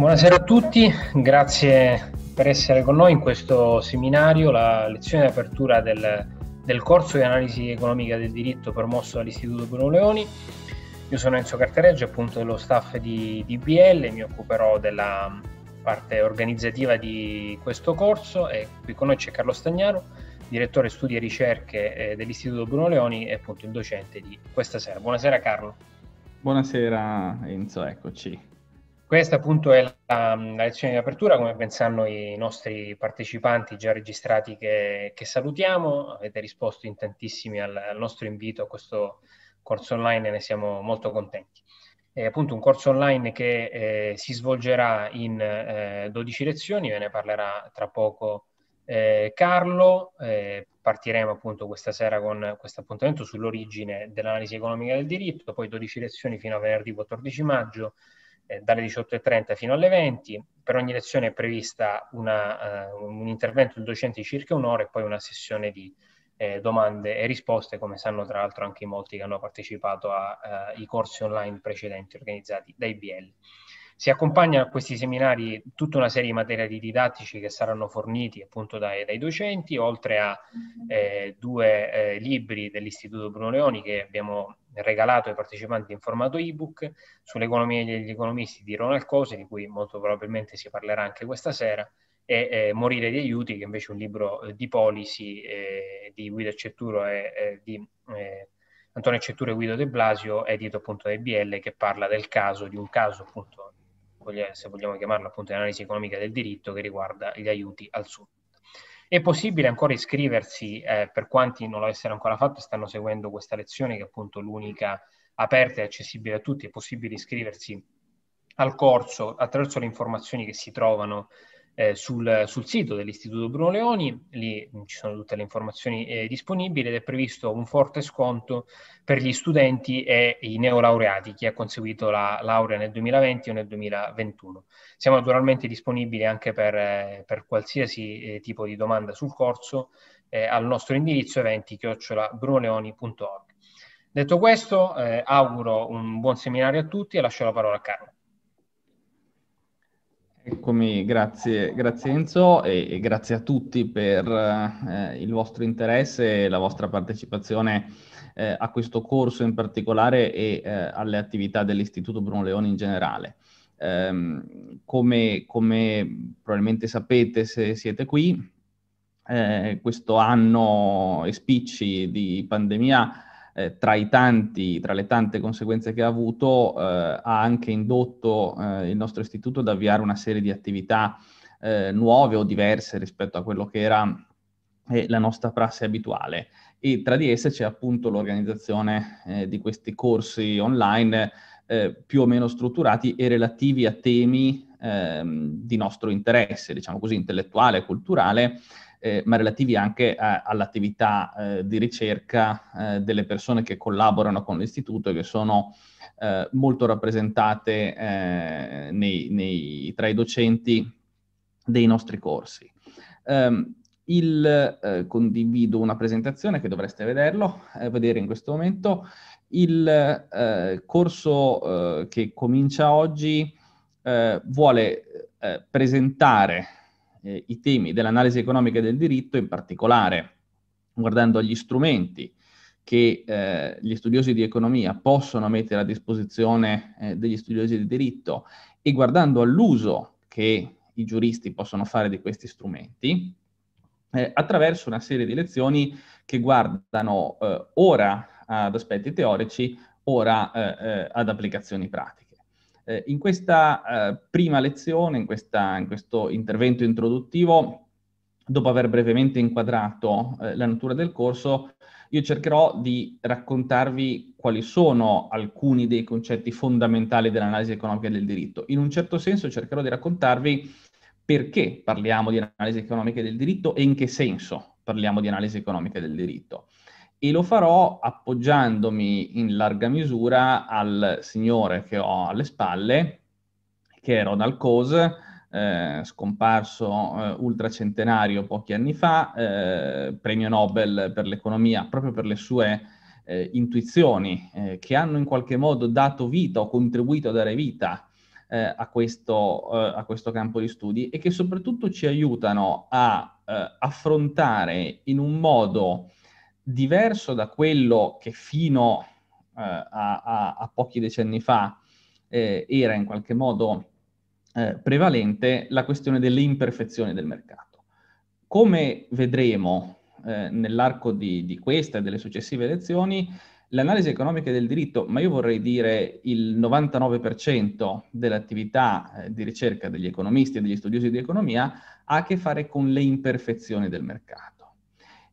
Buonasera a tutti, grazie per essere con noi in questo seminario, la lezione di apertura del, del corso di analisi economica del diritto promosso dall'Istituto Bruno Leoni. Io sono Enzo Cartareggio, appunto dello staff di DBL, mi occuperò della parte organizzativa di questo corso e qui con noi c'è Carlo Stagnaro, direttore studi e ricerche eh, dell'Istituto Bruno Leoni e appunto il docente di questa sera. Buonasera Carlo. Buonasera Enzo, eccoci. Questa appunto è la, mm, la, lezione di apertura, come ben sanno i nostri partecipanti già registrati che, che salutiamo, avete risposto in tantissimi al, al, nostro invito a questo corso online e ne siamo molto contenti. È appunto un corso online che eh, si svolgerà in eh, 12 lezioni, ve ne parlerà tra poco eh, Carlo, eh, partiremo appunto questa sera con questo appuntamento sull'origine dell'analisi economica del diritto, poi 12 lezioni fino a venerdì 14 maggio, eh, dalle 18.30 fino alle 20. Per ogni lezione è prevista una, uh, un intervento del docente di circa un'ora e poi una sessione di eh, domande e risposte, come sanno tra l'altro anche molti che hanno partecipato ai eh, uh, corsi online precedenti organizzati dai BL. Si accompagna a questi seminari tutta una serie di materiali didattici che saranno forniti appunto dai, dai docenti, oltre a eh, due eh, libri dell'Istituto Bruno Leoni che abbiamo regalato ai partecipanti in formato ebook sull'economia degli economisti di Ronald Cose, di cui molto probabilmente si parlerà anche questa sera, e eh, Morire di aiuti, che invece è un libro eh, di policy eh, di Guido Cetturo e eh, di eh, Antonio Cetturo e Guido De Blasio, edito appunto da BL, che parla del caso, di un caso appunto, se vogliamo chiamarlo appunto, di analisi economica del diritto che riguarda gli aiuti al sud. È possibile ancora iscriversi, eh, per quanti non lo ancora fatto, stanno seguendo questa lezione che è appunto l'unica aperta e accessibile a tutti, è possibile iscriversi al corso attraverso le informazioni che si trovano eh, sul, sul, sito dell'Istituto Bruno Leoni, lì ci sono tutte le informazioni eh, disponibili ed è previsto un forte sconto per gli studenti e i neolaureati, chi ha conseguito la laurea nel 2020 o nel 2021. Siamo naturalmente disponibili anche per, eh, per qualsiasi eh, tipo di domanda sul corso eh, al nostro indirizzo eventi-brunoleoni.org. Detto questo, eh, auguro un buon seminario a tutti e lascio la parola a Carlo. Eccomi, grazie, grazie Enzo e, e, grazie a tutti per eh, il vostro interesse e la vostra partecipazione eh, a questo corso in particolare e eh, alle attività dell'Istituto Bruno Leoni in generale. Ehm, come, come, probabilmente sapete se siete qui, eh, questo anno e spicci di pandemia eh, tra, tanti, tra, le tante conseguenze che ha avuto, eh, ha anche indotto eh, il nostro istituto ad avviare una serie di attività eh, nuove o diverse rispetto a quello che era eh, la nostra prassi abituale. E tra di esse c'è appunto l'organizzazione eh, di questi corsi online più o meno strutturati e relativi a temi ehm, di nostro interesse, diciamo così, intellettuale, culturale, eh, ma relativi anche a, eh, all'attività eh, di ricerca eh, delle persone che collaborano con l'istituto e che sono eh, molto rappresentate eh, nei, nei, tra i docenti dei nostri corsi. Ehm, il, condivido una presentazione che dovreste vederlo, vedere in questo momento. Il corso che comincia oggi vuole presentare eh, i temi dell'analisi economica del diritto, in particolare guardando agli strumenti che eh, gli studiosi di economia possono mettere a disposizione eh, degli studiosi di diritto e guardando all'uso che i giuristi possono fare di questi strumenti, eh, attraverso una serie di lezioni che guardano eh, ora ad aspetti teorici, ora eh, ad applicazioni pratiche. Eh, in questa eh, prima lezione, in, questa, in, questo intervento introduttivo, dopo aver brevemente inquadrato eh, la natura del corso, io cercherò di raccontarvi quali sono alcuni dei concetti fondamentali dell'analisi economica del diritto. In un certo senso cercherò di raccontarvi perché parliamo di analisi economica del diritto e in che senso parliamo di analisi economica del diritto e lo farò appoggiandomi in larga misura al signore che ho alle spalle, che è Ronald Coase, eh, scomparso eh, ultracentenario pochi anni fa, eh, premio Nobel per l'economia proprio per le sue eh, intuizioni eh, che hanno in qualche modo dato vita o contribuito a dare vita eh, a questo, a, questo, campo di studi e che soprattutto ci aiutano a affrontare in un modo diverso da quello che fino eh, a, a, a, pochi decenni fa eh, era in qualche modo eh, prevalente la questione delle imperfezioni del mercato. Come vedremo eh, nell'arco di, di, questa e delle successive lezioni, l'analisi economica del diritto, ma io vorrei dire il 99% dell'attività eh, di ricerca degli economisti e degli studiosi di economia, ha a che fare con le imperfezioni del mercato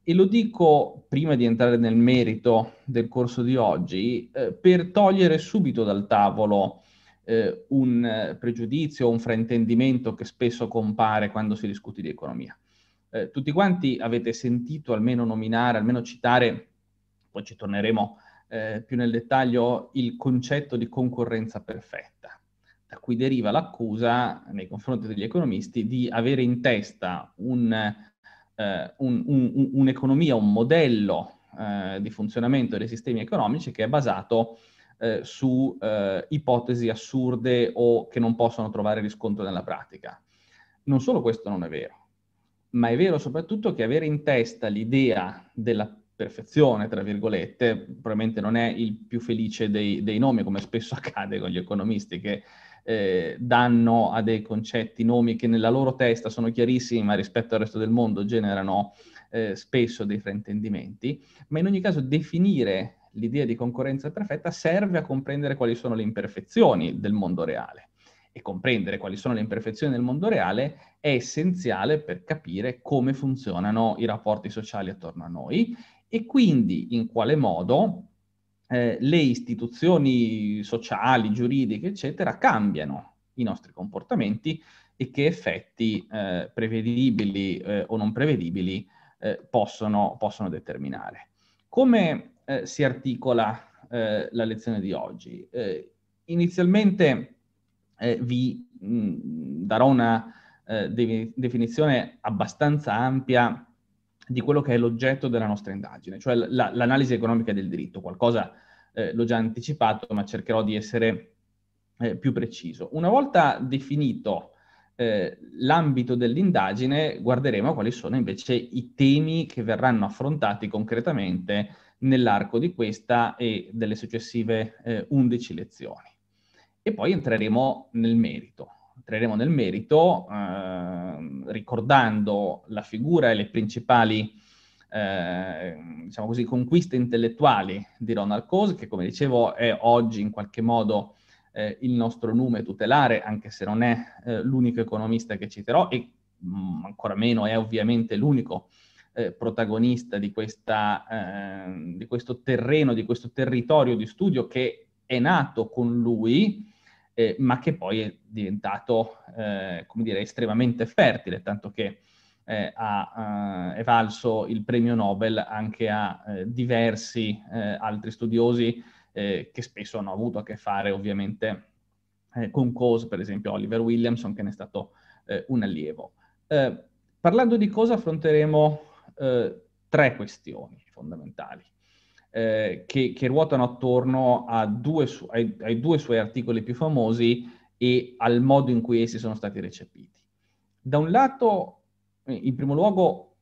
e lo dico prima di entrare nel merito del corso di oggi, eh, per togliere subito dal tavolo eh, un eh, pregiudizio un fraintendimento che spesso compare quando si discute di economia. Eh, tutti quanti avete sentito almeno nominare, almeno citare, poi ci torneremo eh, più nel dettaglio, il concetto di concorrenza perfetta, da cui deriva l'accusa nei confronti degli economisti di avere in testa un eh, un, un, un'economia, un modello eh, di funzionamento dei sistemi economici che è basato eh, su eh, ipotesi assurde o che non possono trovare riscontro nella pratica. Non solo questo non è vero, ma è vero soprattutto che avere in testa l'idea della perfezione, tra virgolette, probabilmente non è il più felice dei, dei nomi, come spesso accade con gli economisti che eh, danno a dei concetti nomi che nella loro testa sono chiarissimi, ma rispetto al resto del mondo generano eh, spesso dei fraintendimenti, ma in ogni caso definire l'idea di concorrenza perfetta serve a comprendere quali sono le imperfezioni del mondo reale. E comprendere quali sono le imperfezioni del mondo reale è essenziale per capire come funzionano i rapporti sociali attorno a noi e quindi in quale modo eh, le istituzioni sociali, giuridiche, eccetera, cambiano i nostri comportamenti e che effetti eh, prevedibili eh, o non prevedibili eh, possono, possono, determinare. Come eh, si articola la lezione di oggi? inizialmente vi mh, darò una definizione abbastanza ampia di quello che è l'oggetto della nostra indagine, cioè la, l'analisi economica del diritto. Qualcosa eh, l'ho già anticipato, ma cercherò di essere eh, più preciso. Una volta definito eh, l'ambito dell'indagine, guarderemo quali sono invece i temi che verranno affrontati concretamente nell'arco di questa e delle successive 11 eh, lezioni. E poi entreremo nel merito. Entreremo nel merito eh, ricordando la figura e le principali eh, diciamo così, conquiste intellettuali di Ronald Coase, che come dicevo è oggi in qualche modo eh, il nostro nome tutelare, anche se non è eh, l'unico economista che citerò e mh, mm, ancora meno è ovviamente l'unico eh, protagonista di, questa, ehm, di questo terreno, di questo territorio di studio che è nato con lui eh, ma che poi è diventato, eh, come dire, estremamente fertile, tanto che eh, ha, eh, è valso il premio Nobel anche a eh, diversi eh, altri studiosi che spesso hanno avuto a che fare ovviamente con cose, per esempio Oliver Williamson che ne è stato un allievo. parlando di cosa affronteremo tre questioni fondamentali eh, che, che, ruotano attorno due su- ai, ai, due suoi articoli più famosi e al modo in cui essi sono stati recepiti. Da un lato, in primo luogo,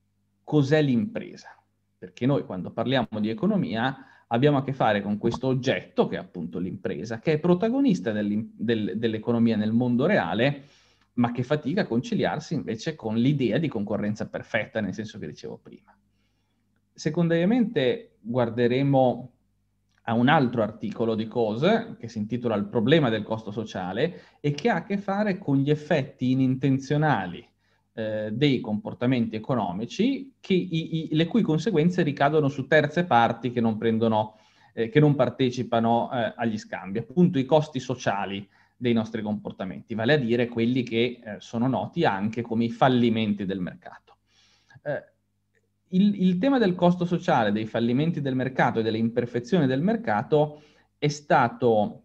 cos'è l'impresa? Perché noi quando parliamo di economia abbiamo a che fare con questo oggetto che è appunto l'impresa, che è protagonista del, dell'economia nel mondo reale, ma che fatica a conciliarsi invece con l'idea di concorrenza perfetta, nel senso che dicevo prima. Secondariamente, guarderemo a un altro articolo di cose che si intitola Il problema del costo sociale e che ha a che fare con gli effetti inintenzionali eh, dei comportamenti economici che, i, i, le cui conseguenze ricadono su terze parti che non, prendono, eh, che non partecipano eh, agli scambi, appunto i costi sociali dei nostri comportamenti, vale a dire quelli che eh, sono noti anche come i fallimenti del mercato. Eh, il, il, tema del costo sociale, dei fallimenti del mercato e delle imperfezioni del mercato è stato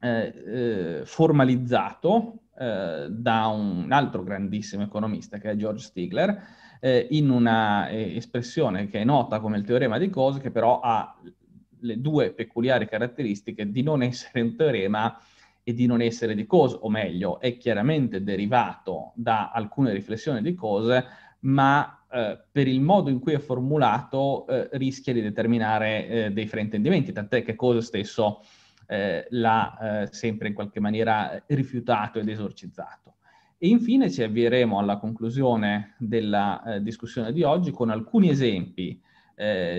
eh, eh formalizzato eh, da un altro grandissimo economista che è George Stigler eh, in una eh, espressione che è nota come il teorema di Coase che però ha le due peculiari caratteristiche di non essere un teorema e di non essere di Coase, o meglio, è chiaramente derivato da alcune riflessioni di Coase, ma eh, per il modo in cui è formulato eh, rischia di determinare eh, dei fraintendimenti, tant'è che Cosa stesso eh, l'ha eh, sempre in qualche maniera rifiutato ed esorcizzato. E infine ci avvieremo alla conclusione della discussione di oggi con alcuni esempi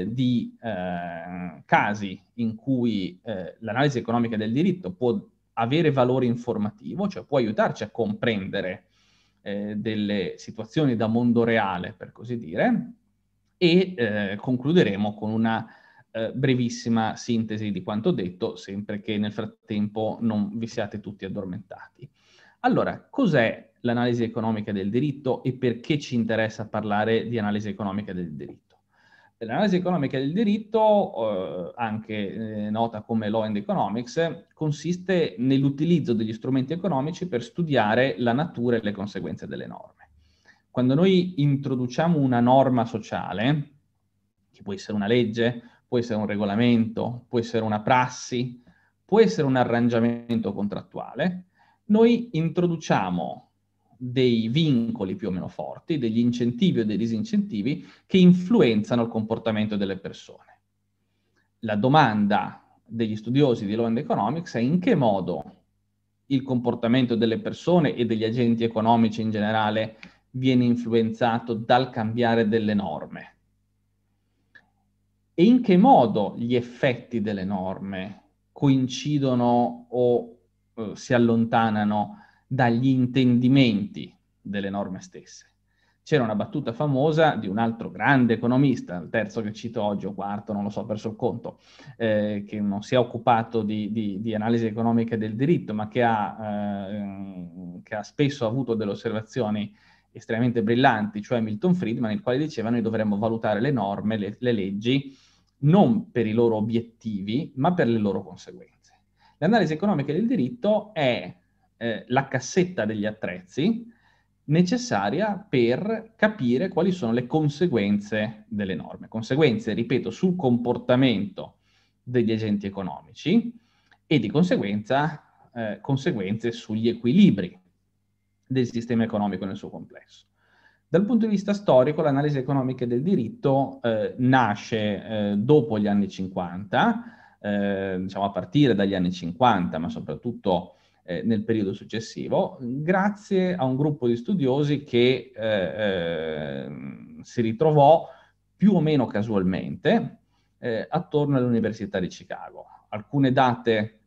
di casi in cui l'analisi economica del diritto può avere valore informativo, cioè può aiutarci a comprendere eh, delle situazioni da mondo reale, per così dire, e eh, concluderemo con una eh, brevissima sintesi di quanto detto, sempre che nel frattempo non vi siate tutti addormentati. Allora, cos'è l'analisi economica del diritto e perché ci interessa parlare di analisi economica del diritto? L'analisi economica del diritto, eh, anche eh, nota come law and economics, consiste nell'utilizzo degli strumenti economici per studiare la natura e le conseguenze delle norme. Quando noi introduciamo una norma sociale, che può essere una legge, può essere un regolamento, può essere una prassi, può essere un arrangiamento contrattuale, noi introduciamo dei vincoli più o meno forti, degli incentivi o dei disincentivi che influenzano il comportamento delle persone. La domanda degli studiosi di Law and Economics è in che modo il comportamento delle persone e degli agenti economici in generale viene influenzato dal cambiare delle norme e in che modo gli effetti delle norme coincidono o eh, si allontanano dagli intendimenti delle norme stesse. C'era una battuta famosa di un altro grande economista, il terzo che cito oggi o quarto, non lo so, perso il conto, eh, che non si è occupato di, di, di, analisi economica del diritto, ma che ha, eh, che ha spesso avuto delle osservazioni estremamente brillanti, cioè Milton Friedman, il quale diceva noi dovremmo valutare le norme, le, le, leggi, non per i loro obiettivi, ma per le loro conseguenze. L'analisi economica del diritto è eh, la cassetta degli attrezzi necessaria per capire quali sono le conseguenze delle norme. Conseguenze, ripeto, sul comportamento degli agenti economici e di conseguenza eh, conseguenze sugli equilibri del sistema economico nel suo complesso. Dal punto di vista storico, l'analisi economica del diritto eh, nasce eh, dopo gli anni 50, eh, diciamo a partire dagli anni 50, ma soprattutto eh, nel periodo successivo, grazie a un gruppo di studiosi che eh, ehm, si ritrovò più o meno casualmente eh, attorno all'Università di Chicago. Alcune date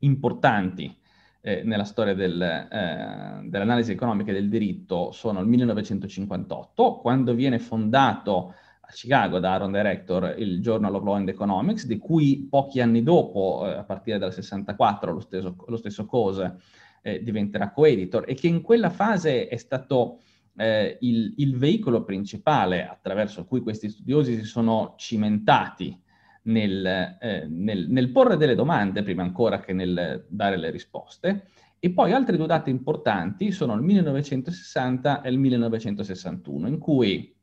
importanti eh, nella storia del, eh, dell'analisi economica e del diritto sono il 1958, quando viene fondato a Chicago da Aaron Director il Journal of Law and Economics, di cui pochi anni dopo, eh, a partire dal 64, lo stesso, lo stesso Cose eh, diventerà co-editor e che in quella fase è stato eh, il, il, veicolo principale attraverso cui questi studiosi si sono cimentati nel, eh, nel, nel porre delle domande prima ancora che nel dare le risposte. E poi altri due dati importanti sono il 1960 e il 1961, in cui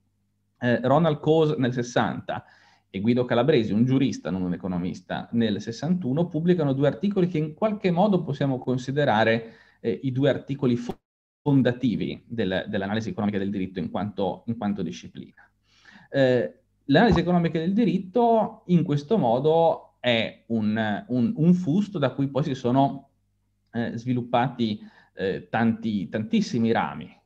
eh, Ronald Coase nel 60 e Guido Calabresi, un giurista, non un economista, nel 61, pubblicano due articoli che in qualche modo possiamo considerare eh, i due articoli fondativi del, dell'analisi economica del diritto in quanto, in quanto disciplina. Eh, l'analisi economica del diritto in questo modo è un, un, un fusto da cui poi si sono eh, sviluppati eh, tanti, tantissimi rami,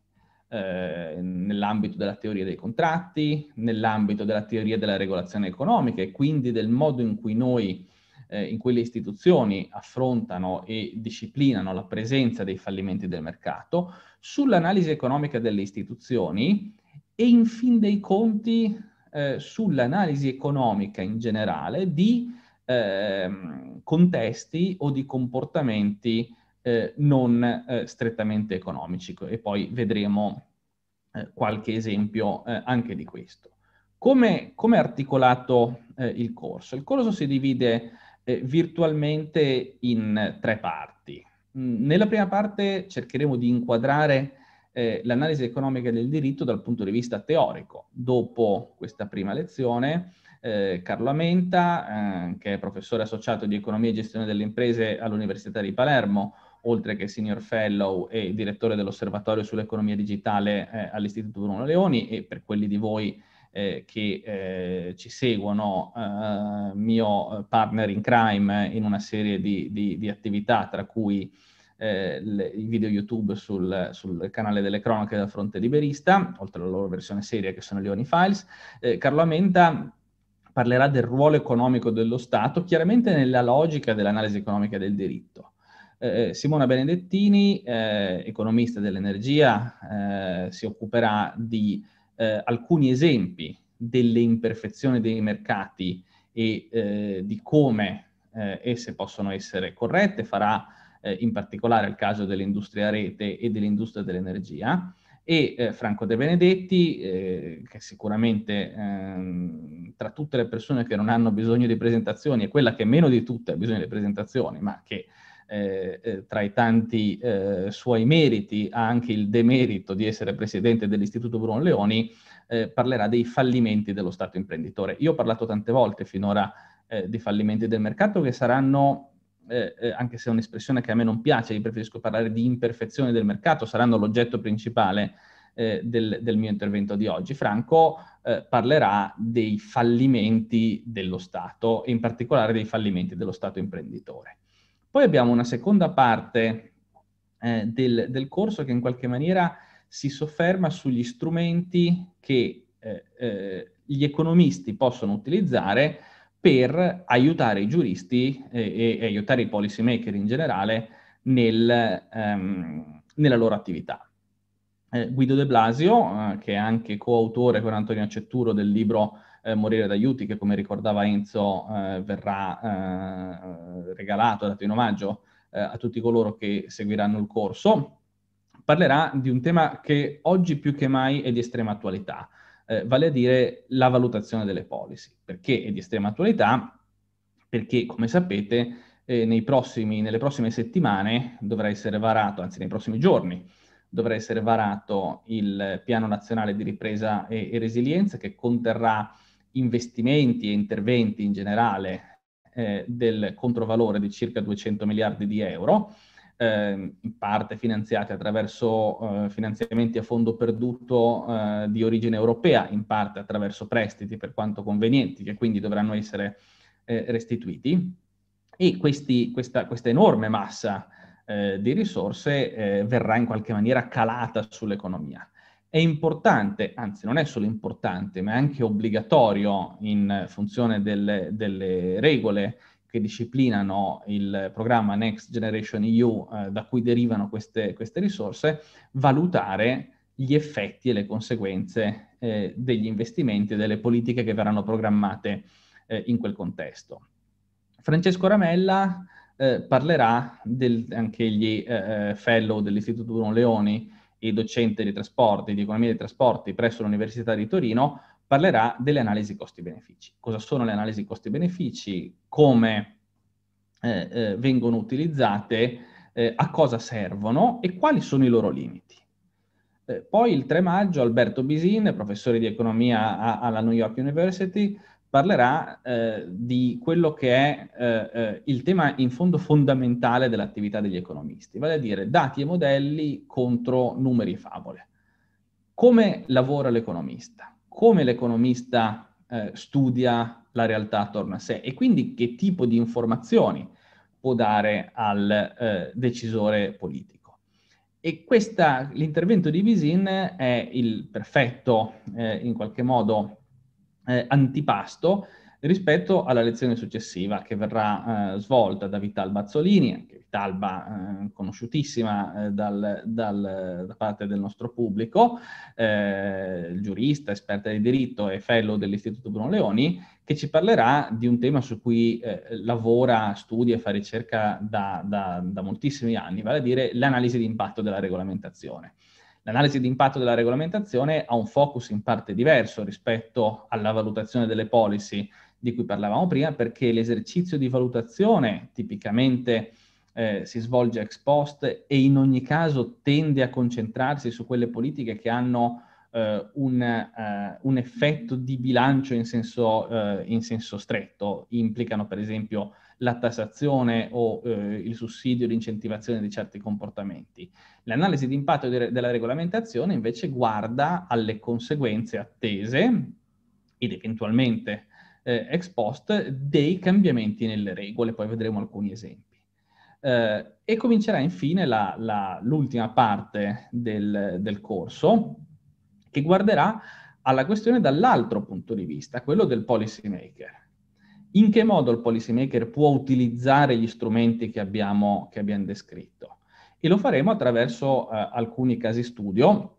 eh, nell'ambito della teoria dei contratti, nell'ambito della teoria della regolazione economica e quindi del modo in cui noi, eh, in cui le istituzioni affrontano e disciplinano la presenza dei fallimenti del mercato, sull'analisi economica delle istituzioni e in fin dei conti eh, sull'analisi economica in generale di ehm, contesti o di comportamenti eh, non eh, strettamente economici e poi vedremo eh, qualche esempio eh, anche di questo. Come, è articolato eh, il corso? Il corso si divide eh, virtualmente in tre parti. Mm, nella prima parte cercheremo di inquadrare l'analisi economica del diritto dal punto di vista teorico. Dopo questa prima lezione eh, Carlo Amenta, eh, che è professore associato di economia e gestione delle imprese all'Università di Palermo, oltre che Senior Fellow e direttore dell'Osservatorio sull'economia digitale eh, all'Istituto Bruno Leoni e per quelli di voi eh, che eh, ci seguono, eh, mio partner in crime eh, in una serie di, di, di attività, tra cui eh, le, i video YouTube sul, sul, canale delle cronache del fronte liberista, oltre alla loro versione seria che sono Leoni Files. Carlo Amenta parlerà del ruolo economico dello Stato, chiaramente nella logica dell'analisi economica del diritto. Eh, eh, Simona Benedettini, eh, economista dell'energia, eh, si occuperà di eh, alcuni esempi delle imperfezioni dei mercati e di come esse possono essere corrette, farà in particolare il caso dell'industria rete e dell'industria dell'energia e eh, Franco De Benedetti, eh, che sicuramente ehm, tra tutte le persone che non hanno bisogno di presentazioni è quella che meno di tutte ha bisogno di presentazioni, ma che eh, eh, tra i tanti eh, suoi meriti ha anche il demerito di essere presidente dell'Istituto Bruno Leoni, eh, parlerà dei fallimenti dello Stato imprenditore. Io ho parlato tante volte finora eh, di fallimenti del mercato che saranno, eh, anche se è un'espressione che a me non piace, io preferisco parlare di imperfezioni del mercato, saranno l'oggetto principale del, del, mio intervento di oggi. Franco parlerà dei fallimenti dello Stato, in particolare dei fallimenti dello Stato imprenditore. Poi abbiamo una seconda parte eh, del, del, corso che in qualche maniera si sofferma sugli strumenti che eh, eh, gli economisti possono utilizzare per aiutare i giuristi eh, e, e aiutare i policy maker in generale nel, ehm, nella loro attività. Eh, Guido De Blasio, eh, che è anche coautore con Antonio Cetturo del libro eh, morire d'aiuti che come ricordava Enzo eh, verrà eh, regalato, dato in omaggio eh, a tutti coloro che seguiranno il corso, parlerà di un tema che oggi più che mai è di estrema attualità, eh, vale a dire la valutazione delle policy. Perché è di estrema attualità? Perché come sapete eh, prossimi, nelle prossime settimane dovrà essere varato, anzi nei prossimi giorni, dovrà essere varato il piano nazionale di ripresa e, e resilienza che conterrà investimenti e interventi in generale eh, del controvalore di circa 200 miliardi di euro, eh, in parte finanziati attraverso eh, finanziamenti a fondo perduto eh, di origine europea, in parte attraverso prestiti per quanto convenienti, che quindi dovranno essere eh, restituiti. E questi, questa, questa, enorme massa eh, di risorse verrà in qualche maniera calata sull'economia è importante, anzi non è solo importante, ma è anche obbligatorio in funzione delle, delle regole che disciplinano il programma Next Generation EU eh, da cui derivano queste, queste, risorse, valutare gli effetti e le conseguenze eh, degli investimenti e delle politiche che verranno programmate eh, in quel contesto. Francesco Ramella eh, parlerà del, anche gli eh, eh, fellow dell'Istituto Bruno Leoni e docente di trasporti, di economia dei trasporti presso l'Università di Torino, parlerà delle analisi costi-benefici. Cosa sono le analisi costi-benefici, come eh, eh, vengono utilizzate, eh, a cosa servono e quali sono i loro limiti. Eh, poi il 3 maggio Alberto Bisin, professore di economia a, alla New York University, parlerà eh, di quello che è eh, eh, il tema in fondo fondamentale dell'attività degli economisti, vale a dire dati e modelli contro numeri e favole. Come lavora l'economista? Come l'economista eh, studia la realtà attorno a sé e quindi che tipo di informazioni può dare al eh, decisore politico? E questa, l'intervento di Visin è il perfetto, eh, in qualche modo, eh, antipasto rispetto alla lezione successiva che verrà eh, svolta da Vital Bazzolini, anche Vitalba eh, conosciutissima eh, dal, dal, da parte del nostro pubblico, eh, giurista, esperta di diritto e fellow dell'Istituto Bruno Leoni, che ci parlerà di un tema su cui eh, lavora, studia e fa ricerca da, da, da moltissimi anni, vale a dire l'analisi di impatto della regolamentazione. L'analisi di impatto della regolamentazione ha un focus in parte diverso rispetto alla valutazione delle policy di cui parlavamo prima, perché l'esercizio di valutazione tipicamente eh, si svolge ex post e in ogni caso tende a concentrarsi su quelle politiche che hanno eh, un, eh, un, effetto di bilancio in senso, eh, in senso stretto, implicano per esempio la tassazione o eh, il sussidio, l'incentivazione di certi comportamenti. L'analisi di impatto de- della regolamentazione invece guarda alle conseguenze attese ed eventualmente eh, ex post dei cambiamenti nelle regole, poi vedremo alcuni esempi. Eh, e comincerà infine la, la, l'ultima parte del, del corso che guarderà alla questione dall'altro punto di vista, quello del policy maker. In che modo il policymaker può utilizzare gli strumenti che abbiamo, che abbiamo descritto? E lo faremo attraverso eh, alcuni casi studio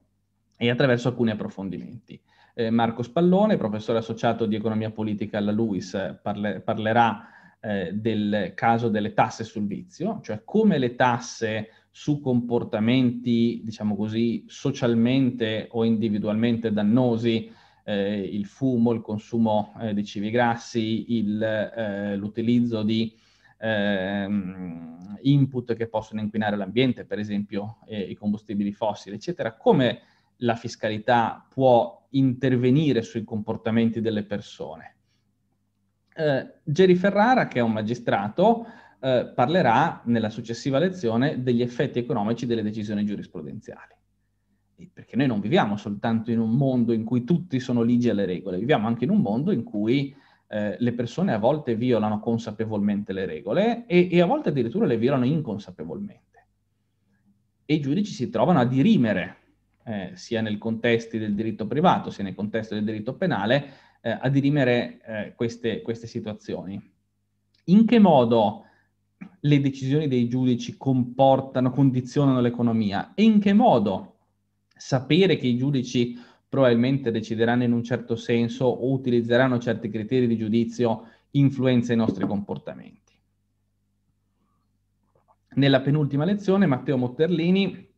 e attraverso alcuni approfondimenti. Eh, Marco Spallone, professore associato di economia politica alla LUIS, eh, parle parlerà eh, del caso delle tasse sul vizio, cioè come le tasse su comportamenti, diciamo così, socialmente o individualmente dannosi eh, il fumo, il consumo eh, di cibi grassi, il, eh, l'utilizzo di ehm, input che possono inquinare l'ambiente, per esempio i combustibili fossili, eccetera, come la fiscalità può intervenire sui comportamenti delle persone. Eh, Jerry Ferrara, che è un magistrato, eh, parlerà nella successiva lezione degli effetti economici delle decisioni giurisprudenziali perché noi non viviamo soltanto in un mondo in cui tutti sono ligi alle regole, viviamo anche in un mondo in cui eh, le persone a volte violano consapevolmente le regole e, e a volte addirittura le violano inconsapevolmente. E i giudici si trovano a dirimere, eh, sia nel contesto del diritto privato, sia nel contesto del diritto penale, eh, a dirimere eh, queste, queste situazioni. In che modo le decisioni dei giudici comportano, condizionano l'economia e in che modo sapere che i giudici probabilmente decideranno in un certo senso o utilizzeranno certi criteri di giudizio influenza i nostri comportamenti. Nella penultima lezione Matteo Motterlini,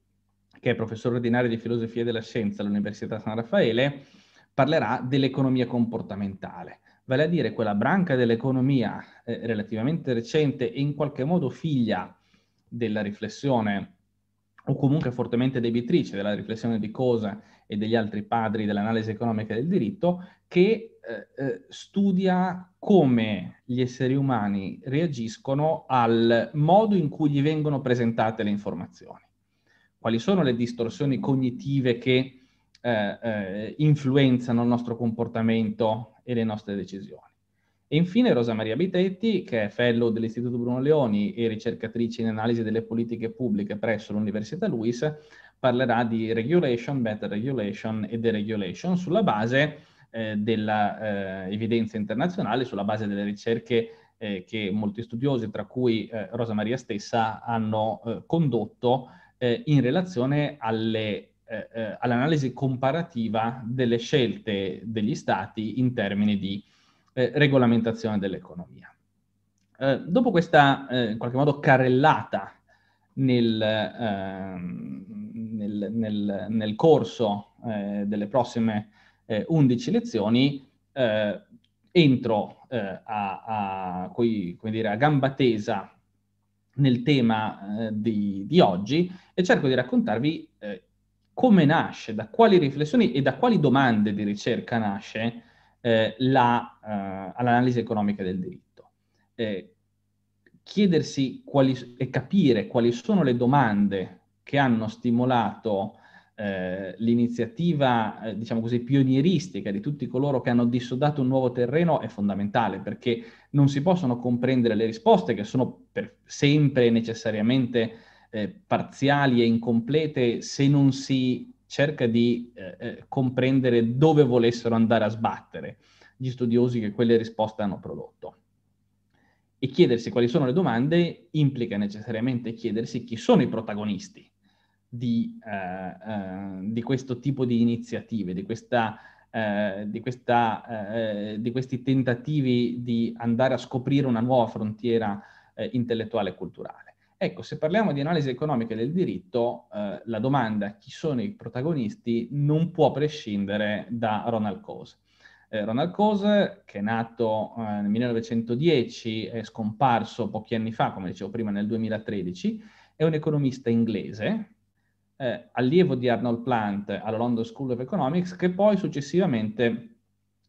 che è professore ordinario di filosofia della scienza all'Università San Raffaele, parlerà dell'economia comportamentale, vale a dire quella branca dell'economia eh, relativamente recente e in qualche modo figlia della riflessione o comunque fortemente debitrice della riflessione di Cosa e degli altri padri dell'analisi economica del diritto, che eh, eh, studia come gli esseri umani reagiscono al modo in cui gli vengono presentate le informazioni. Quali sono le distorsioni cognitive che eh, eh, influenzano il nostro comportamento e le nostre decisioni? E infine Rosa Maria Bitetti, che è fellow dell'Istituto Bruno Leoni e ricercatrice in analisi delle politiche pubbliche presso l'Università Luis, parlerà di regulation, better regulation e deregulation sulla base eh, dell'evidenza eh, internazionale, sulla base delle ricerche eh, che molti studiosi, tra cui eh, Rosa Maria stessa, hanno eh, condotto eh, in relazione alle all'analisi comparativa delle scelte degli stati in termini di eh, regolamentazione dell'economia. Eh, dopo questa, eh, in qualche modo, carrellata nel, ehm, nel, nel, nel corso eh, delle prossime 11 eh, lezioni, entro a, a, coi, dire, a gamba tesa nel tema eh, di, di, oggi e cerco di raccontarvi eh, come nasce, da quali riflessioni e da quali domande di ricerca nasce eh, la, eh, all'analisi economica del diritto. Eh, chiedersi quali, e capire quali sono le domande che hanno stimolato eh, l'iniziativa, eh, diciamo così, pionieristica di tutti coloro che hanno dissodato un nuovo terreno è fondamentale perché non si possono comprendere le risposte che sono per sempre necessariamente eh, parziali e incomplete se non si cerca di eh, eh, comprendere dove volessero andare a sbattere gli studiosi che quelle risposte hanno prodotto. E chiedersi quali sono le domande implica necessariamente chiedersi chi sono i protagonisti di, eh, eh, di questo tipo di iniziative, di, questa, eh, di, questa, eh, di, questi tentativi di andare a scoprire una nuova frontiera intellettuale e culturale. Ecco, se parliamo di analisi economica del diritto, eh, la domanda chi sono i protagonisti non può prescindere da Ronald Coase. Eh, Ronald Coase, che è nato eh, nel 1910, e scomparso pochi anni fa, come dicevo prima, nel 2013, è un economista inglese, eh, allievo di Arnold Plant alla London School of Economics, che poi successivamente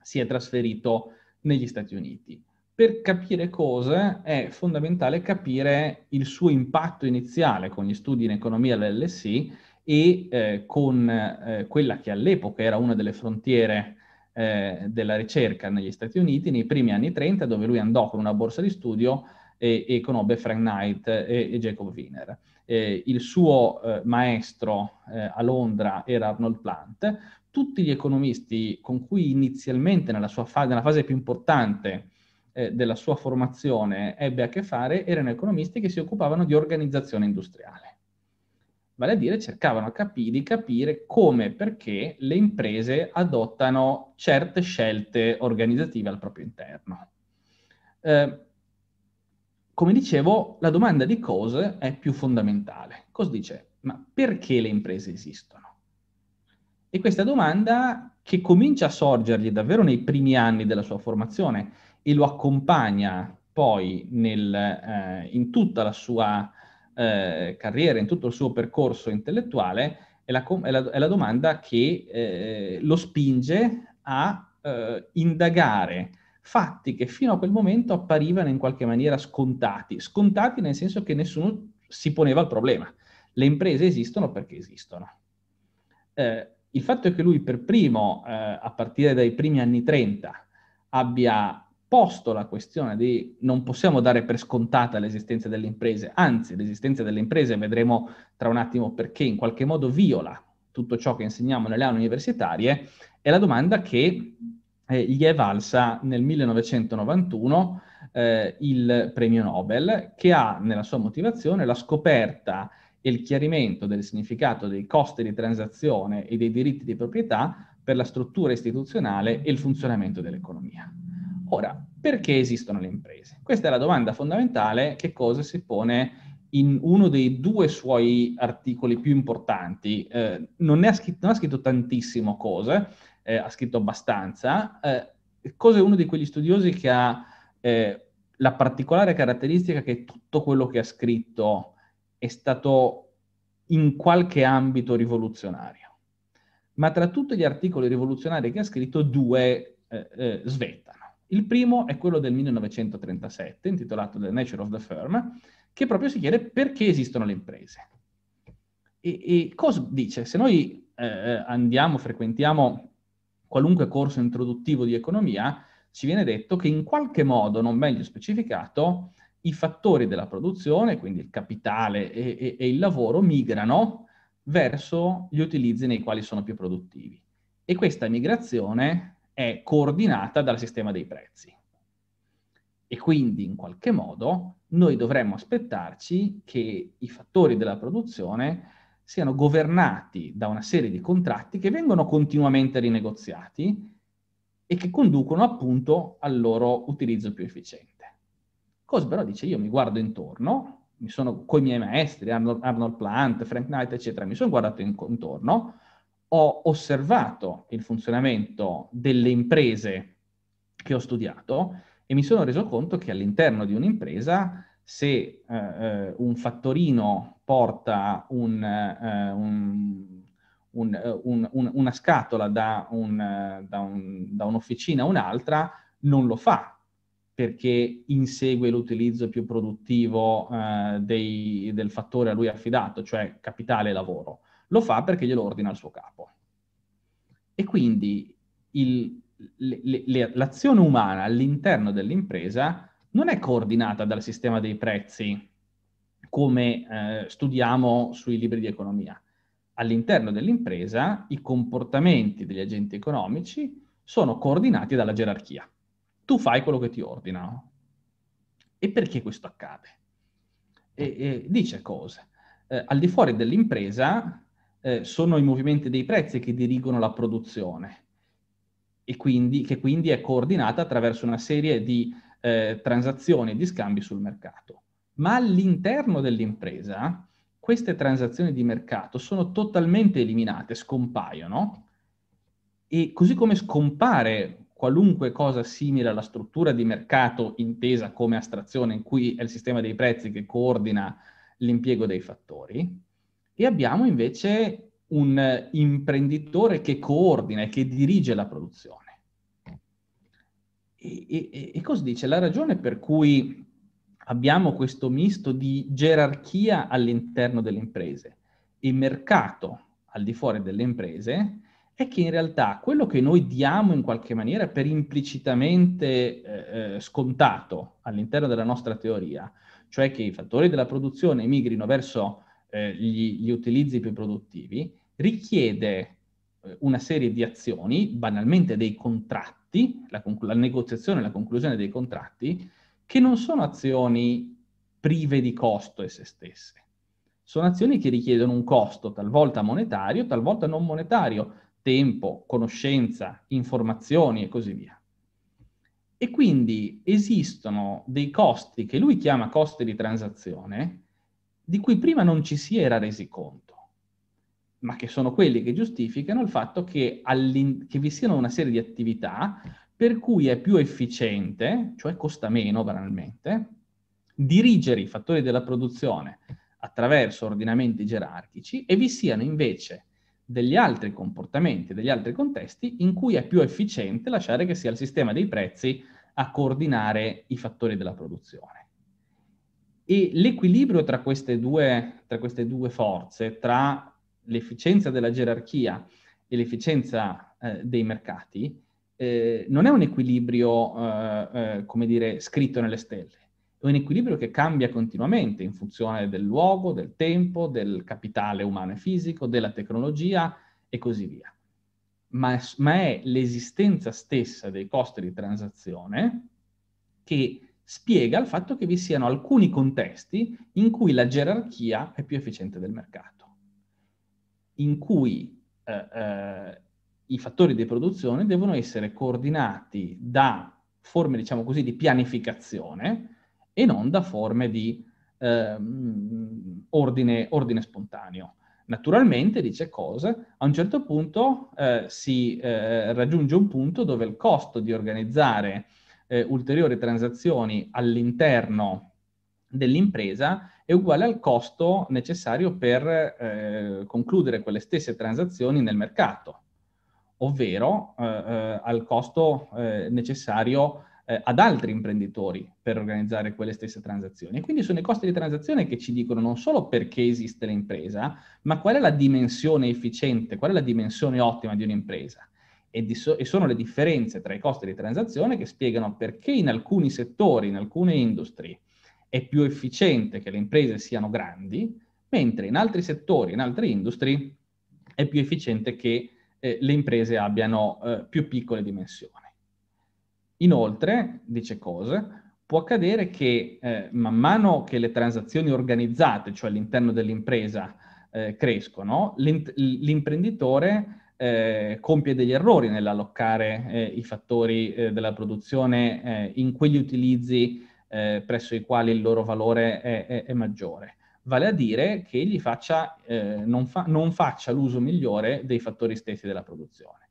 si è trasferito negli Stati Uniti per capire cose è fondamentale capire il suo impatto iniziale con gli studi in economia dell'LSI e eh, con eh, quella che all'epoca era una delle frontiere eh, della ricerca negli Stati Uniti nei primi anni 30 dove lui andò con una borsa di studio e, e conobbe Frank Knight e, e Jacob Wiener. Eh, il suo eh, maestro eh, a Londra era Arnold Plant. Tutti gli economisti con cui inizialmente nella, fa- nella fase più importante eh, della sua formazione ebbe a che fare erano economisti che si occupavano di organizzazione industriale. Vale a dire cercavano capi- di capire come e perché le imprese adottano certe scelte organizzative al proprio interno. Eh, come dicevo, la domanda di Cose è più fondamentale. Cose dice, ma perché le imprese esistono? E questa domanda che comincia a sorgergli davvero nei primi anni della sua formazione e lo accompagna poi nel, eh, in tutta la sua eh, carriera, in tutto il suo percorso intellettuale, è la, è la, è la domanda che eh, lo spinge a eh, indagare fatti che fino a quel momento apparivano in qualche maniera scontati, scontati nel senso che nessuno si poneva il problema. Le imprese esistono perché esistono. Eh, il fatto è che lui per primo, eh, a partire dai primi anni 30, abbia posto la questione di non possiamo dare per scontata l'esistenza delle imprese, anzi l'esistenza delle imprese, vedremo tra un attimo perché, in qualche modo viola tutto ciò che insegniamo nelle aule universitarie, è la domanda che eh, gli è valsa nel 1991 eh, il premio Nobel, che ha nella sua motivazione la scoperta e il chiarimento del significato dei costi di transazione e dei diritti di proprietà per la struttura istituzionale e il funzionamento dell'economia. Ora, perché esistono le imprese? Questa è la domanda fondamentale che cosa si pone in uno dei due suoi articoli più importanti. Eh, non, ha scritto, non, ha scritto, tantissimo cose, eh, ha scritto abbastanza. Eh, cosa è uno di quegli studiosi che ha eh, la particolare caratteristica che tutto quello che ha scritto è stato in qualche ambito rivoluzionario. Ma tra tutti gli articoli rivoluzionari che ha scritto, due eh, eh, il primo è quello del 1937, intitolato The Nature of the Firm, che proprio si chiede perché esistono le imprese. E, e cosa dice? Se noi eh, andiamo, frequentiamo qualunque corso introduttivo di economia, ci viene detto che in qualche modo, non meglio specificato, i fattori della produzione, quindi il capitale e, e, e il lavoro, migrano verso gli utilizzi nei quali sono più produttivi. E questa migrazione è coordinata dal sistema dei prezzi. E quindi in qualche modo noi dovremmo aspettarci che i fattori della produzione siano governati da una serie di contratti che vengono continuamente rinegoziati e che conducono appunto al loro utilizzo più efficiente. Cosbero dice io mi guardo intorno, mi sono con i miei maestri, Arnold, Plant, Frank Knight, eccetera, mi sono guardato in, intorno ho osservato il funzionamento delle imprese che ho studiato e mi sono reso conto che all'interno di un'impresa se eh, eh un fattorino porta un, eh, un, un, eh, una scatola da, eh, da, da un'officina a un'altra, non lo fa perché insegue l'utilizzo più produttivo eh, dei, del fattore a lui affidato, cioè capitale e lavoro lo fa perché glielo ordina il suo capo. E quindi il, le, le, l'azione umana all'interno dell'impresa non è coordinata dal sistema dei prezzi come eh, studiamo sui libri di economia. All'interno dell'impresa i comportamenti degli agenti economici sono coordinati dalla gerarchia. Tu fai quello che ti ordinano. E perché questo accade? E, e dice cose. Eh, al di fuori dell'impresa eh, sono i movimenti dei prezzi che dirigono la produzione e quindi, che quindi è coordinata attraverso una serie di eh, transazioni e di scambi sul mercato. Ma all'interno dell'impresa queste transazioni di mercato sono totalmente eliminate, scompaiono e così come scompare qualunque cosa simile alla struttura di mercato intesa come astrazione in cui è il sistema dei prezzi che coordina l'impiego dei fattori, e abbiamo invece un eh, imprenditore che coordina e che dirige la produzione. E, e, e, cosa dice? La ragione per cui abbiamo questo misto di gerarchia all'interno delle imprese e mercato al di fuori delle imprese è che in realtà quello che noi diamo in qualche maniera per implicitamente eh, eh scontato all'interno della nostra teoria, cioè che i fattori della produzione migrino verso eh, gli, gli, utilizzi più produttivi, richiede eh, una serie di azioni, banalmente dei contratti, la, la negoziazione e la conclusione dei contratti, che non sono azioni prive di costo e se stesse. Sono azioni che richiedono un costo, talvolta monetario, talvolta non monetario, tempo, conoscenza, informazioni e così via. E quindi esistono dei costi che lui chiama costi di transazione, di cui prima non ci si era resi conto, ma che sono quelli che giustificano il fatto che, che vi siano una serie di attività per cui è più efficiente, cioè costa meno banalmente, dirigere i fattori della produzione attraverso ordinamenti gerarchici e vi siano invece degli altri comportamenti, degli altri contesti in cui è più efficiente lasciare che sia il sistema dei prezzi a coordinare i fattori della produzione. E l'equilibrio tra queste due, tra queste due forze, tra l'efficienza della gerarchia e l'efficienza eh, dei mercati, eh, non è un equilibrio, eh, eh, come dire, scritto nelle stelle, è un equilibrio che cambia continuamente in funzione del luogo, del tempo, del capitale umano e fisico, della tecnologia e così via. Ma, ma è l'esistenza stessa dei costi di transazione che spiega il fatto che vi siano alcuni contesti in cui la gerarchia è più efficiente del mercato, in cui eh, eh, i fattori di produzione devono essere coordinati da forme, diciamo così, di pianificazione e non da forme di eh, ordine, ordine, spontaneo. Naturalmente, dice Cose, a un certo punto eh, si eh, raggiunge un punto dove il costo di organizzare eh, ulteriori transazioni all'interno dell'impresa è uguale al costo necessario per eh, concludere quelle stesse transazioni nel mercato, ovvero eh, eh al costo eh, necessario eh, ad altri imprenditori per organizzare quelle stesse transazioni. E quindi sono i costi di transazione che ci dicono non solo perché esiste l'impresa, ma qual è la dimensione efficiente, qual è la dimensione ottima di un'impresa e, so- e sono le differenze tra i costi di transazione che spiegano perché in alcuni settori, in alcune industrie, è più efficiente che le imprese siano grandi, mentre in altri settori, in altre industrie, è più efficiente che eh, le imprese abbiano eh, più piccole dimensioni. Inoltre, dice Cose, può accadere che eh, man mano che le transazioni organizzate, cioè all'interno dell'impresa, eh, crescono, l'imprenditore eh, compie degli errori nell'alloccare eh, i fattori eh, della produzione eh, in quegli utilizzi eh, presso i quali il loro valore è, è, è maggiore. Vale a dire che gli faccia, eh, non, fa, non faccia l'uso migliore dei fattori stessi della produzione.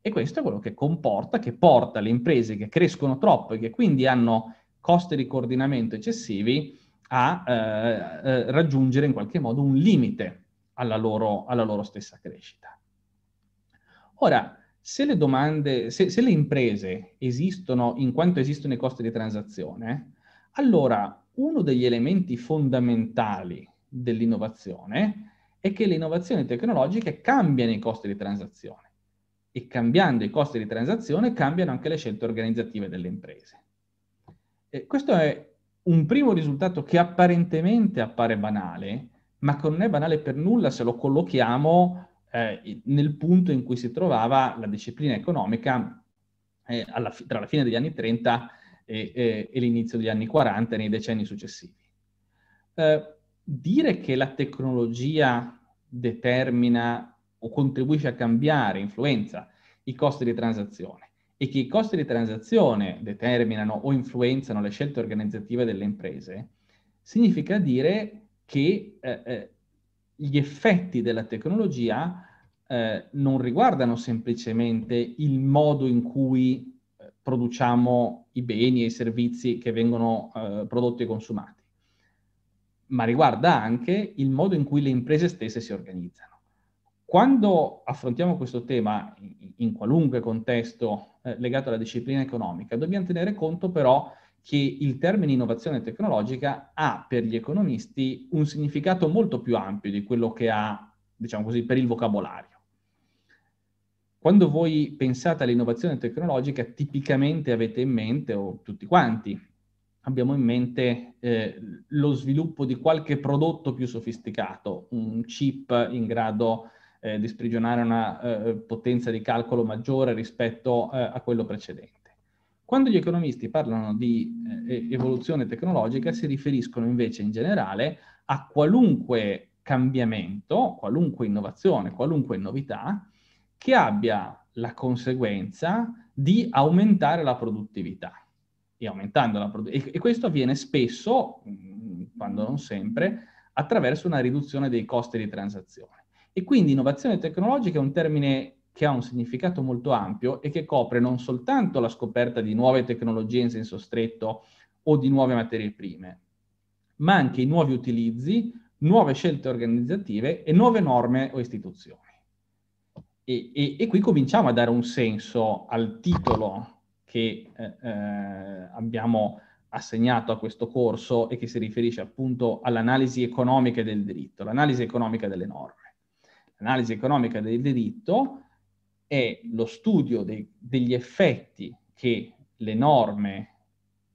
E questo è quello che comporta, che porta le imprese che crescono troppo e che quindi hanno costi di coordinamento eccessivi a eh, raggiungere in qualche modo un limite alla loro, alla loro stessa crescita. Ora, se le domande, se, se le imprese esistono in quanto esistono i costi di transazione, allora uno degli elementi fondamentali dell'innovazione è che le innovazioni tecnologiche cambiano i costi di transazione e cambiando i costi di transazione cambiano anche le scelte organizzative delle imprese. E questo è un primo risultato che apparentemente appare banale, ma che non è banale per nulla se lo collochiamo eh, nel punto in cui si trovava la disciplina economica eh, alla, tra la fine degli anni 30 e, e, e, l'inizio degli anni 40 e nei decenni successivi. Eh, dire che la tecnologia determina o contribuisce a cambiare, influenza i costi di transazione e che i costi di transazione determinano o influenzano le scelte organizzative delle imprese, significa dire che eh, eh gli effetti della tecnologia eh, non riguardano semplicemente il modo in cui eh, produciamo i beni e i servizi che vengono eh, prodotti e consumati, ma riguarda anche il modo in cui le imprese stesse si organizzano. Quando affrontiamo questo tema in qualunque contesto eh, legato alla disciplina economica, dobbiamo tenere conto però che il termine innovazione tecnologica ha per gli economisti un significato molto più ampio di quello che ha, diciamo così, per il vocabolario. Quando voi pensate all'innovazione tecnologica, tipicamente avete in mente, o tutti quanti, abbiamo in mente eh, lo sviluppo di qualche prodotto più sofisticato, un chip in grado eh, di sprigionare una eh, potenza di calcolo maggiore rispetto eh, a quello precedente. Quando gli economisti parlano di eh, evoluzione tecnologica si riferiscono invece in generale a qualunque cambiamento, qualunque innovazione, qualunque novità che abbia la conseguenza di aumentare la produttività. E, aumentando la produ- e, e questo avviene spesso, mm, quando non sempre, attraverso una riduzione dei costi di transazione. E quindi innovazione tecnologica è un termine che ha un significato molto ampio e che copre non soltanto la scoperta di nuove tecnologie in senso stretto o di nuove materie prime, ma anche i nuovi utilizzi, nuove scelte organizzative e nuove norme o istituzioni. E, e, e qui cominciamo a dare un senso al titolo che eh, eh abbiamo assegnato a questo corso e che si riferisce appunto all'analisi economica del diritto, l'analisi economica delle norme. L'analisi economica del diritto è lo studio dei, degli effetti che le norme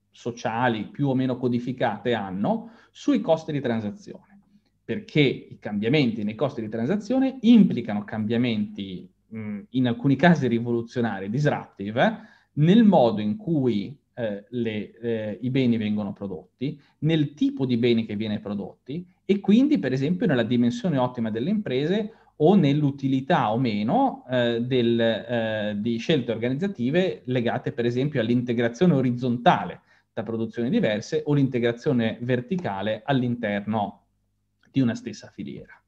sociali più o meno codificate hanno sui costi di transazione, perché i cambiamenti nei costi di transazione implicano cambiamenti mh, in alcuni casi rivoluzionari, disruptive, nel modo in cui eh, le, eh, i beni vengono prodotti, nel tipo di beni che viene prodotti e quindi per esempio nella dimensione ottima delle imprese o nell'utilità o meno eh, del, eh, di scelte organizzative legate per esempio all'integrazione orizzontale da produzioni diverse o l'integrazione verticale all'interno di una stessa filiera.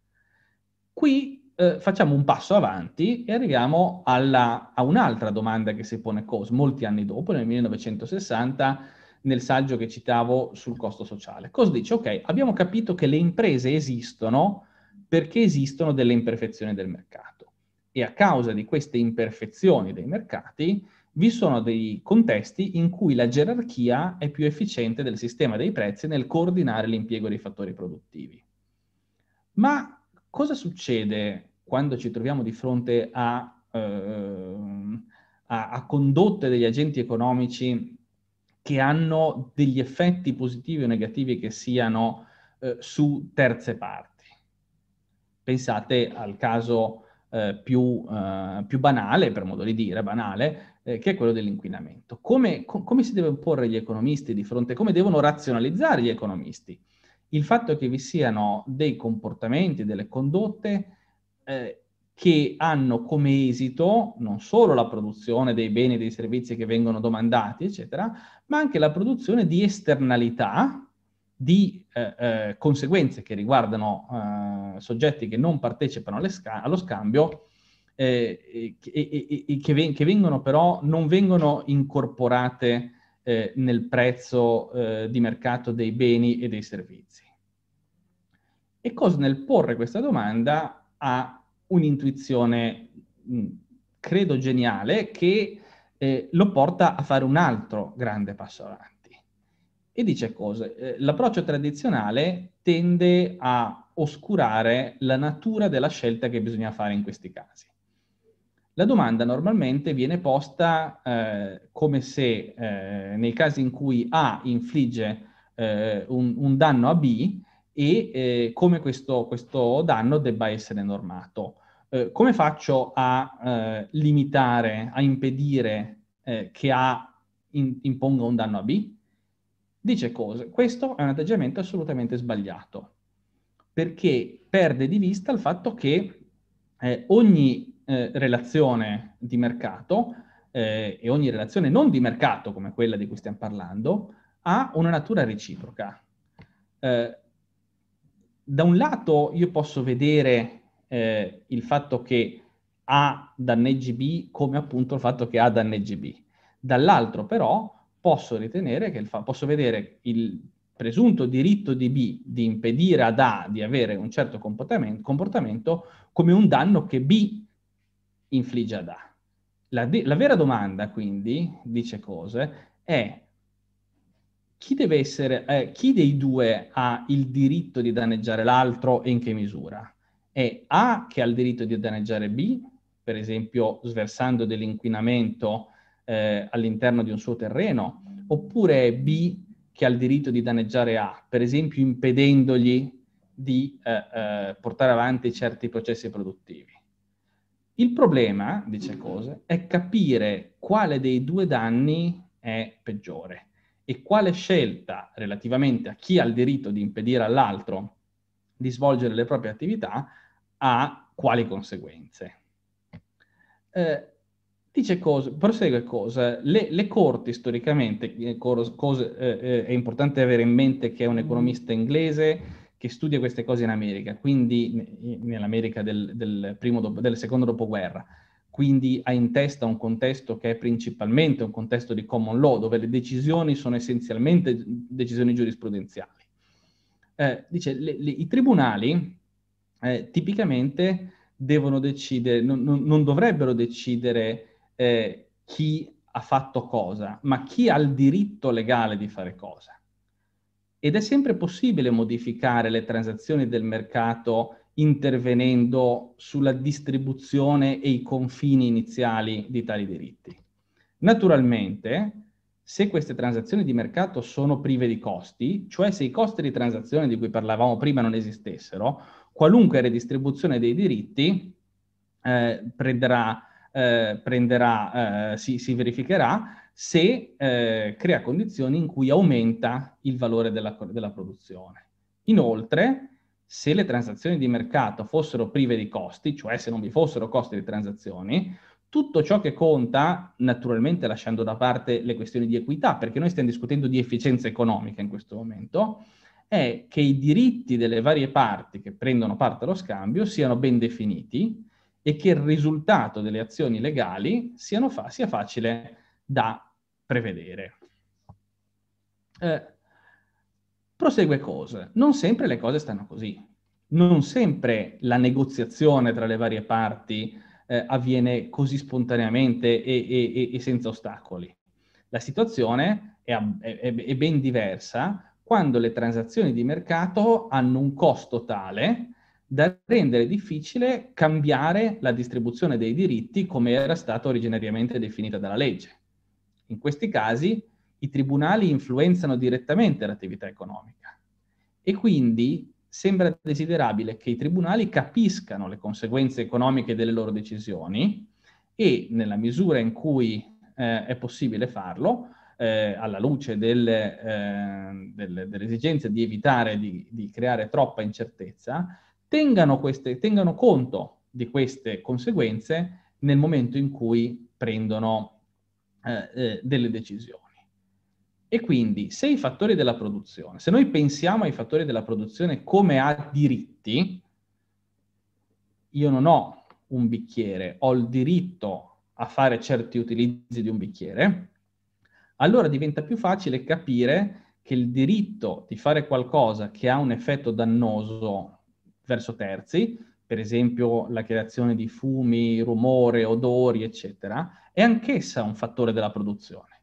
Qui eh, facciamo un passo avanti e arriviamo alla, a un'altra domanda che si pone Coase molti anni dopo, nel 1960, nel saggio che citavo sul costo sociale. Coase dice, ok, abbiamo capito che le imprese esistono perché esistono delle imperfezioni del mercato e a causa di queste imperfezioni dei mercati vi sono dei contesti in cui la gerarchia è più efficiente del sistema dei prezzi nel coordinare l'impiego dei fattori produttivi. Ma cosa succede quando ci troviamo di fronte a, eh, a, a condotte degli agenti economici che hanno degli effetti positivi o negativi che siano eh, su terze parti? Pensate al caso eh, più, eh, più, banale, per modo di dire, banale, eh, che è quello dell'inquinamento. Come, co- come si devono porre gli economisti di fronte, come devono razionalizzare gli economisti? Il fatto che vi siano dei comportamenti, delle condotte eh, che hanno come esito non solo la produzione dei beni e dei servizi che vengono domandati, eccetera, ma anche la produzione di esternalità di eh, eh, conseguenze che riguardano eh, soggetti che non partecipano sca- allo scambio eh, e, e, e che, ven- che, vengono però non vengono incorporate eh, nel prezzo eh, di mercato dei beni e dei servizi. E cosa nel porre questa domanda ha un'intuizione, mh, credo geniale, che lo porta a fare un altro grande passo avanti e dice cose. Eh, l'approccio tradizionale tende a oscurare la natura della scelta che bisogna fare in questi casi. La domanda normalmente viene posta eh, come se eh, nei casi in cui A infligge eh, un, un, danno a B e eh, come questo, questo, danno debba essere normato. Eh, come faccio a limitare, a impedire che A in, imponga un danno a B? dice cose. Questo è un atteggiamento assolutamente sbagliato, perché perde di vista il fatto che eh, ogni eh, relazione di mercato eh, e ogni relazione non di mercato, come quella di cui stiamo parlando, ha una natura reciproca. Eh, da un lato io posso vedere eh, il fatto che A danneggi B come appunto il fatto che A danneggi B. Dall'altro però posso ritenere che il fa- posso vedere il presunto diritto di B di impedire ad A di avere un certo comportamento, comportamento come un danno che B infligge ad A. La, de- la vera domanda, quindi, dice cose, è chi, deve essere, eh, chi dei due ha il diritto di danneggiare l'altro e in che misura? È A che ha il diritto di danneggiare B, per esempio sversando dell'inquinamento eh, all'interno di un suo terreno, oppure B che ha il diritto di danneggiare A, per esempio impedendogli di eh, eh, portare avanti certi processi produttivi. Il problema, dice Cose, è capire quale dei due danni è peggiore e quale scelta relativamente a chi ha il diritto di impedire all'altro di svolgere le proprie attività ha quali conseguenze. Eh, dice cose, prosegue cose, le, le corti storicamente, eh, cose, eh, eh, è importante avere in mente che è un mm. economista inglese che studia queste cose in America, quindi eh, nell'America del, del, dopo, del secondo dopoguerra, quindi ha in testa un contesto che è principalmente un contesto di common law, dove le decisioni sono essenzialmente decisioni giurisprudenziali. Eh, dice, le, le, i tribunali eh, tipicamente devono decidere, non, non, non dovrebbero decidere eh, chi ha fatto cosa, ma chi ha il diritto legale di fare cosa. Ed è sempre possibile modificare le transazioni del mercato intervenendo sulla distribuzione e i confini iniziali di tali diritti. Naturalmente, se queste transazioni di mercato sono prive di costi, cioè se i costi di transazione di cui parlavamo prima non esistessero, qualunque redistribuzione dei diritti eh, prenderà eh, prenderà, eh, si, si, verificherà se eh, crea condizioni in cui aumenta il valore della, della produzione. Inoltre, se le transazioni di mercato fossero prive di costi, cioè se non vi fossero costi di transazioni, tutto ciò che conta, naturalmente lasciando da parte le questioni di equità, perché noi stiamo discutendo di efficienza economica in questo momento, è che i diritti delle varie parti che prendono parte allo scambio siano ben definiti, e che il risultato delle azioni legali fa- sia facile da prevedere. Eh, prosegue cosa? Non sempre le cose stanno così. Non sempre la negoziazione tra le varie parti eh, avviene così spontaneamente e, e, e, senza ostacoli. La situazione è, è, è ben diversa quando le transazioni di mercato hanno un costo tale da rendere difficile cambiare la distribuzione dei diritti come era stata originariamente definita dalla legge. In questi casi i tribunali influenzano direttamente l'attività economica e quindi sembra desiderabile che i tribunali capiscano le conseguenze economiche delle loro decisioni e nella misura in cui eh, è possibile farlo, eh, alla luce delle, eh, delle, delle, esigenze di evitare di, di creare troppa incertezza, tengano, queste, tengano conto di queste conseguenze nel momento in cui prendono eh, eh, delle decisioni. E quindi se i fattori della produzione, se noi pensiamo ai fattori della produzione come a diritti, io non ho un bicchiere, ho il diritto a fare certi utilizzi di un bicchiere, allora diventa più facile capire che il diritto di fare qualcosa che ha un effetto dannoso verso terzi, per esempio la creazione di fumi, rumore, odori, eccetera, è anch'essa un fattore della produzione,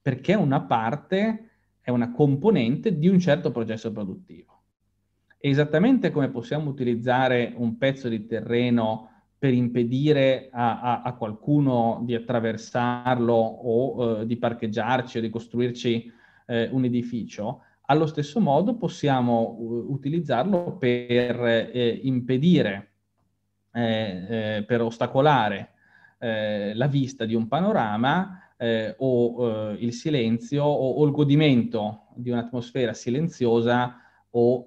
perché è una parte è una componente di un certo processo produttivo. esattamente come possiamo utilizzare un pezzo di terreno per impedire a, a, a qualcuno di attraversarlo o eh, di parcheggiarci o di costruirci eh, un edificio, allo stesso modo possiamo uh, utilizzarlo per eh, impedire, eh, eh per ostacolare eh, la vista di un panorama eh, o il silenzio o, o, il godimento di un'atmosfera silenziosa o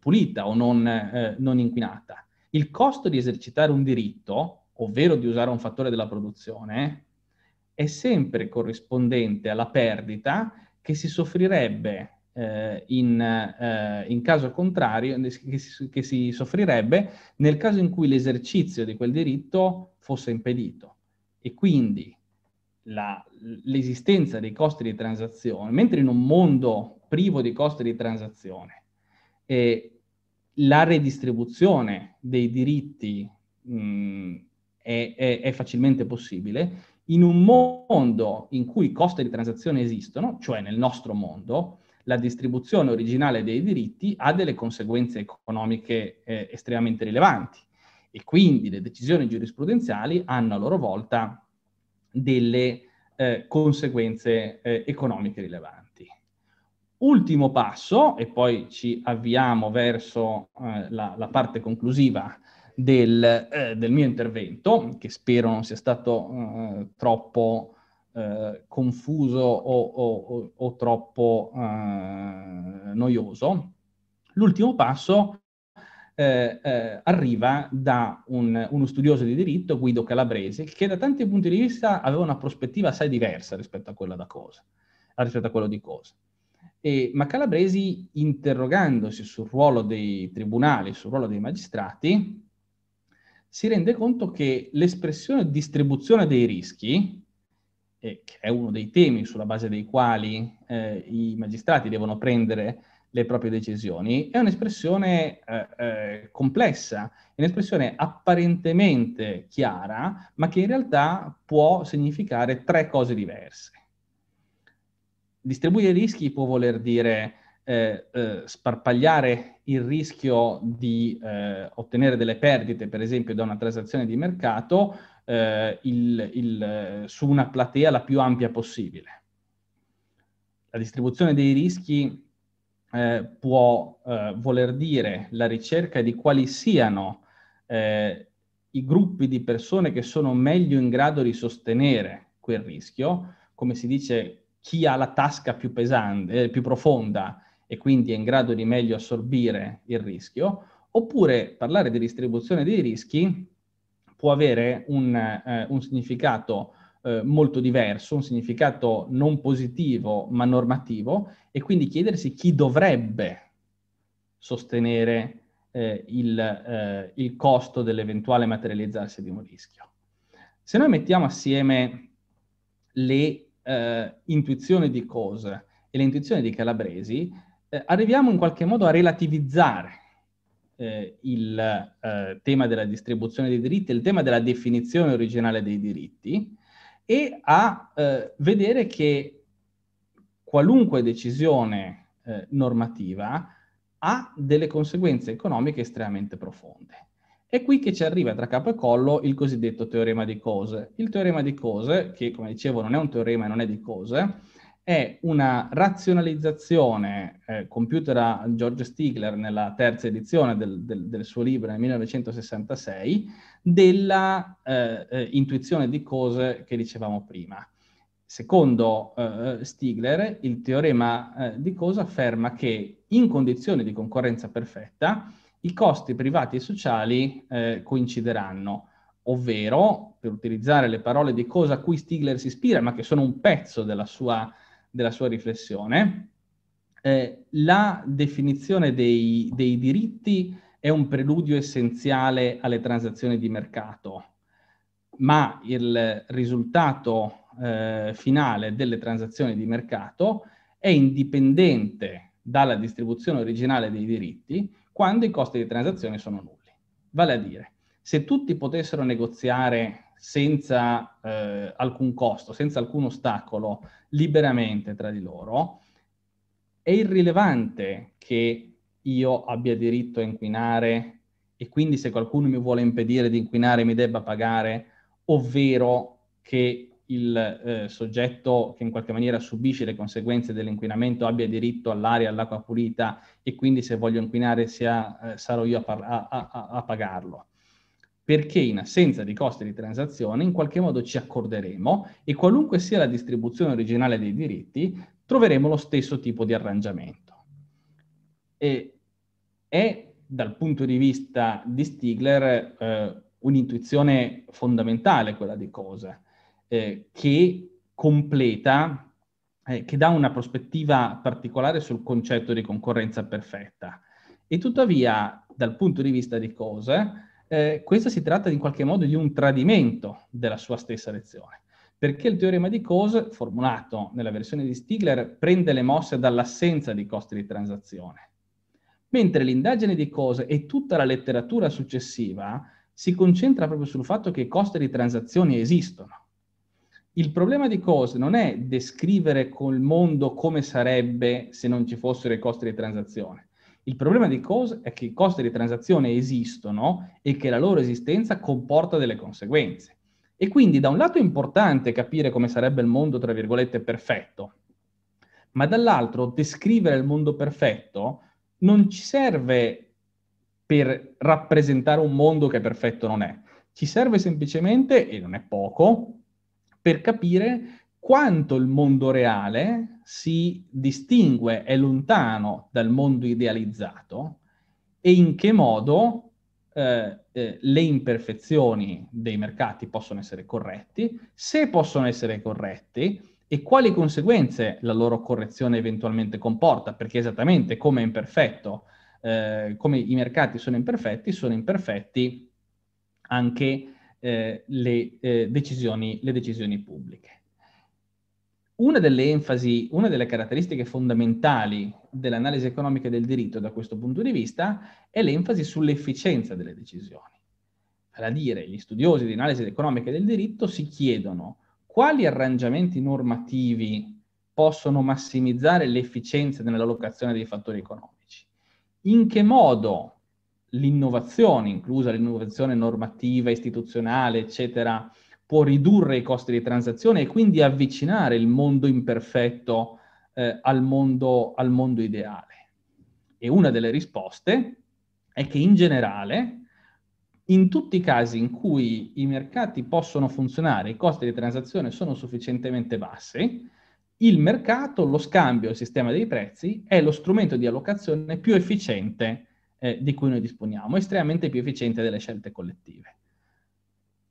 pulita o non, non inquinata. Il costo di esercitare un diritto, ovvero di usare un fattore della produzione, è sempre corrispondente alla perdita che si soffrirebbe eh, in, eh, in, caso contrario, che si, che si soffrirebbe nel caso in cui l'esercizio di quel diritto fosse impedito. E quindi la, l'esistenza dei costi di transazione, mentre in un mondo privo di costi di transazione, eh, la redistribuzione dei diritti mh, mm, è, è, è, facilmente possibile, in un mondo in cui i costi di transazione esistono, cioè nel nostro mondo, la distribuzione originale dei diritti ha delle conseguenze economiche eh, estremamente rilevanti e quindi le decisioni giurisprudenziali hanno a loro volta delle eh, conseguenze eh, economiche rilevanti. Ultimo passo, e poi ci avviamo verso eh, la, la, parte conclusiva del, eh, del, mio intervento, che spero non sia stato eh, troppo eh, confuso o, o, o troppo eh, noioso. L'ultimo passo eh, eh arriva da un, uno studioso di diritto, Guido Calabrese, che da tanti punti di vista aveva una prospettiva assai diversa rispetto a quella, cosa, rispetto a quella di Cosa. E, ma Calabresi, interrogandosi sul ruolo dei tribunali, sul ruolo dei magistrati, si rende conto che l'espressione distribuzione dei rischi e che è uno dei temi sulla base dei quali eh, i magistrati devono prendere le proprie decisioni, è un'espressione eh, eh, complessa, è un'espressione apparentemente chiara, ma che in realtà può significare tre cose diverse. Distribuire i rischi può voler dire eh, eh, sparpagliare il rischio di eh, ottenere delle perdite, per esempio, da una transazione di mercato, eh, il, il, eh, su una platea la più ampia possibile. La distribuzione dei rischi eh, può eh, voler dire la ricerca di quali siano eh, i gruppi di persone che sono meglio in grado di sostenere quel rischio, come si dice chi ha la tasca più pesante, eh, più profonda e quindi è in grado di meglio assorbire il rischio, oppure parlare di distribuzione dei rischi può avere un, eh, un significato eh, molto diverso, un significato non positivo ma normativo e quindi chiedersi chi dovrebbe sostenere eh, il, eh, il costo dell'eventuale materializzarsi di un rischio. Se noi mettiamo assieme le eh, intuizioni di Cose e le intuizioni di Calabresi, eh, arriviamo in qualche modo a relativizzare eh, il eh, tema della distribuzione dei diritti, il tema della definizione originale dei diritti e a eh, vedere che qualunque decisione eh, normativa ha delle conseguenze economiche estremamente profonde. È qui che ci arriva tra capo e collo il cosiddetto teorema di Cose. Il teorema di Cose, che come dicevo non è un teorema e non è di Cose, è una razionalizzazione eh, compiuta da George Stigler nella terza edizione del, del, del suo libro nel 1966 della eh, eh, intuizione di cose che dicevamo prima. Secondo eh, eh Stigler, il teorema eh, di cosa afferma che in condizioni di concorrenza perfetta i costi privati e sociali coincideranno, ovvero, per utilizzare le parole di cosa a cui Stigler si ispira, ma che sono un pezzo della sua della sua riflessione, eh, la definizione dei, dei diritti è un preludio essenziale alle transazioni di mercato, ma il risultato eh, finale delle transazioni di mercato è indipendente dalla distribuzione originale dei diritti quando i costi di transazione sono nulli. Vale a dire, se tutti potessero negoziare senza eh, alcun costo, senza alcun ostacolo, liberamente tra di loro, è irrilevante che io abbia diritto a inquinare e quindi se qualcuno mi vuole impedire di inquinare mi debba pagare, ovvero che il eh, soggetto che in qualche maniera subisce le conseguenze dell'inquinamento abbia diritto all'aria, all'acqua pulita e quindi se voglio inquinare sia, eh, sarò io a, par- a-, a-, a pagarlo perché in assenza di costi di transazione in qualche modo ci accorderemo e qualunque sia la distribuzione originale dei diritti, troveremo lo stesso tipo di arrangiamento. E è dal punto di vista di Stigler eh, un'intuizione fondamentale quella di Cosa, eh, che completa, eh, che dà una prospettiva particolare sul concetto di concorrenza perfetta. E tuttavia, dal punto di vista di Cosa, eh, questo si tratta in qualche modo di un tradimento della sua stessa lezione, perché il teorema di Coase, formulato nella versione di Stigler, prende le mosse dall'assenza di costi di transazione, mentre l'indagine di Coase e tutta la letteratura successiva si concentra proprio sul fatto che i costi di transazione esistono. Il problema di Coase non è descrivere col mondo come sarebbe se non ci fossero i costi di transazione, il problema di COS è che i costi di transazione esistono e che la loro esistenza comporta delle conseguenze. E quindi da un lato è importante capire come sarebbe il mondo, tra virgolette, perfetto, ma dall'altro descrivere il mondo perfetto non ci serve per rappresentare un mondo che perfetto non è, ci serve semplicemente, e non è poco, per capire quanto il mondo reale si distingue, è lontano dal mondo idealizzato e in che modo eh, eh, le imperfezioni dei mercati possono essere corretti, se possono essere corretti e quali conseguenze la loro correzione eventualmente comporta, perché esattamente come è imperfetto, eh, come i mercati sono imperfetti, sono imperfetti anche eh, le, eh, decisioni, le decisioni pubbliche una delle enfasi, una delle caratteristiche fondamentali dell'analisi economica del diritto da questo punto di vista è l'enfasi sull'efficienza delle decisioni. Vale a dire, gli studiosi di analisi economica del diritto si chiedono quali arrangiamenti normativi possono massimizzare l'efficienza nell'allocazione dei fattori economici, in che modo l'innovazione, inclusa l'innovazione normativa, istituzionale, eccetera, può ridurre i costi di transazione e quindi avvicinare il mondo imperfetto eh, al, mondo, al mondo ideale. E una delle risposte è che in generale, in tutti i casi in cui i mercati possono funzionare, i costi di transazione sono sufficientemente bassi, il mercato, lo scambio, il sistema dei prezzi è lo strumento di allocazione più efficiente eh, di cui noi disponiamo, estremamente più efficiente delle scelte collettive.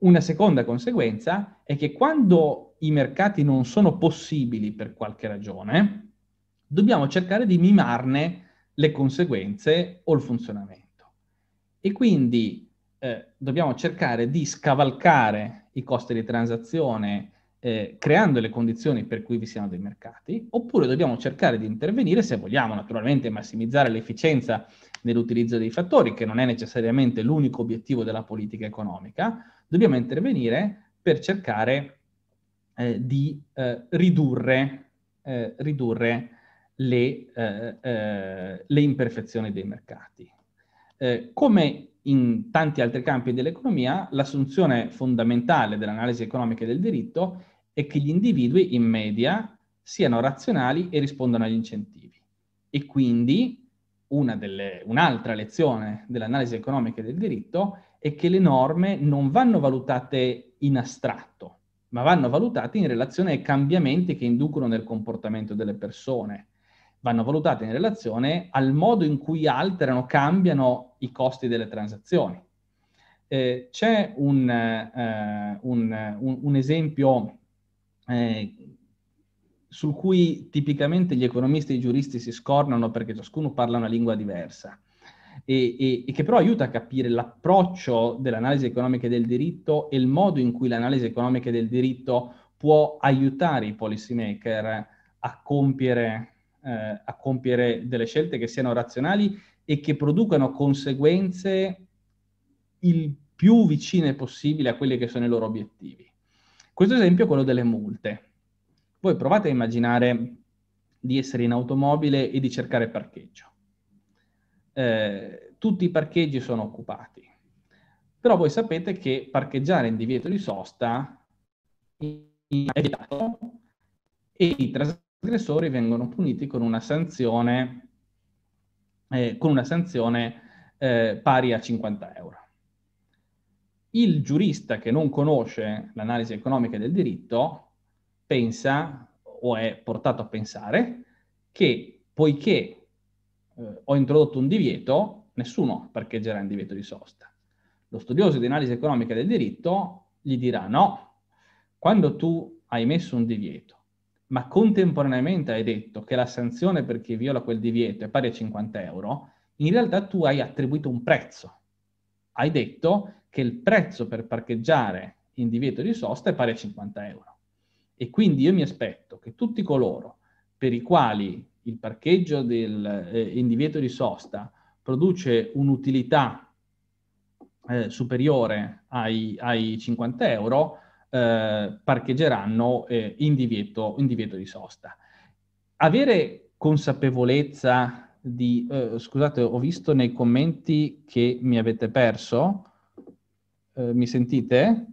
Una seconda conseguenza è che quando i mercati non sono possibili per qualche ragione, dobbiamo cercare di mimarne le conseguenze o il funzionamento. E quindi eh, dobbiamo cercare di scavalcare i costi di transazione eh, creando le condizioni per cui vi siano dei mercati, oppure dobbiamo cercare di intervenire se vogliamo naturalmente massimizzare l'efficienza nell'utilizzo dei fattori, che non è necessariamente l'unico obiettivo della politica economica, dobbiamo intervenire per cercare eh, di eh, ridurre, eh, ridurre le, eh, eh, le, imperfezioni dei mercati. come in tanti altri campi dell'economia, l'assunzione fondamentale dell'analisi economica e del diritto è che gli individui in media siano razionali e rispondano agli incentivi. E quindi delle, un'altra lezione dell'analisi economica e del diritto è che le norme non vanno valutate in astratto, ma vanno valutate in relazione ai cambiamenti che inducono nel comportamento delle persone, vanno valutate in relazione al modo in cui alterano, cambiano i costi delle transazioni. Eh, c'è un, eh, un, un, un esempio eh, sul cui tipicamente gli economisti e i giuristi si scornano perché ciascuno parla una lingua diversa. E, e, e, che però aiuta a capire l'approccio dell'analisi economica del diritto e il modo in cui l'analisi economica del diritto può aiutare i policymaker a compiere, eh, a compiere delle scelte che siano razionali e che producano conseguenze il più vicine possibile a quelli che sono i loro obiettivi. Questo esempio è quello delle multe. Voi provate a immaginare di essere in automobile e di cercare parcheggio. Eh, tutti i parcheggi sono occupati, però voi sapete che parcheggiare in divieto di sosta è vietato e i trasgressori vengono puniti con una sanzione, eh, con una sanzione eh, pari a 50 euro il giurista che non conosce l'analisi economica del diritto pensa o è portato a pensare che poiché eh, ho introdotto un divieto, nessuno parcheggerà in divieto di sosta. Lo studioso di analisi economica del diritto gli dirà no, quando tu hai messo un divieto, ma contemporaneamente hai detto che la sanzione per chi viola quel divieto è pari a 50 euro, in realtà tu hai attribuito un prezzo. Hai detto che il prezzo per parcheggiare in divieto di sosta è pari a 50 euro. E quindi io mi aspetto che tutti coloro per i quali il parcheggio del, eh, in divieto di sosta produce un'utilità eh, superiore ai, ai, 50 euro, eh, parcheggeranno eh, in divieto, in, divieto, di sosta. Avere consapevolezza di... Eh, scusate, ho visto nei commenti che mi avete perso eh, mi sentite?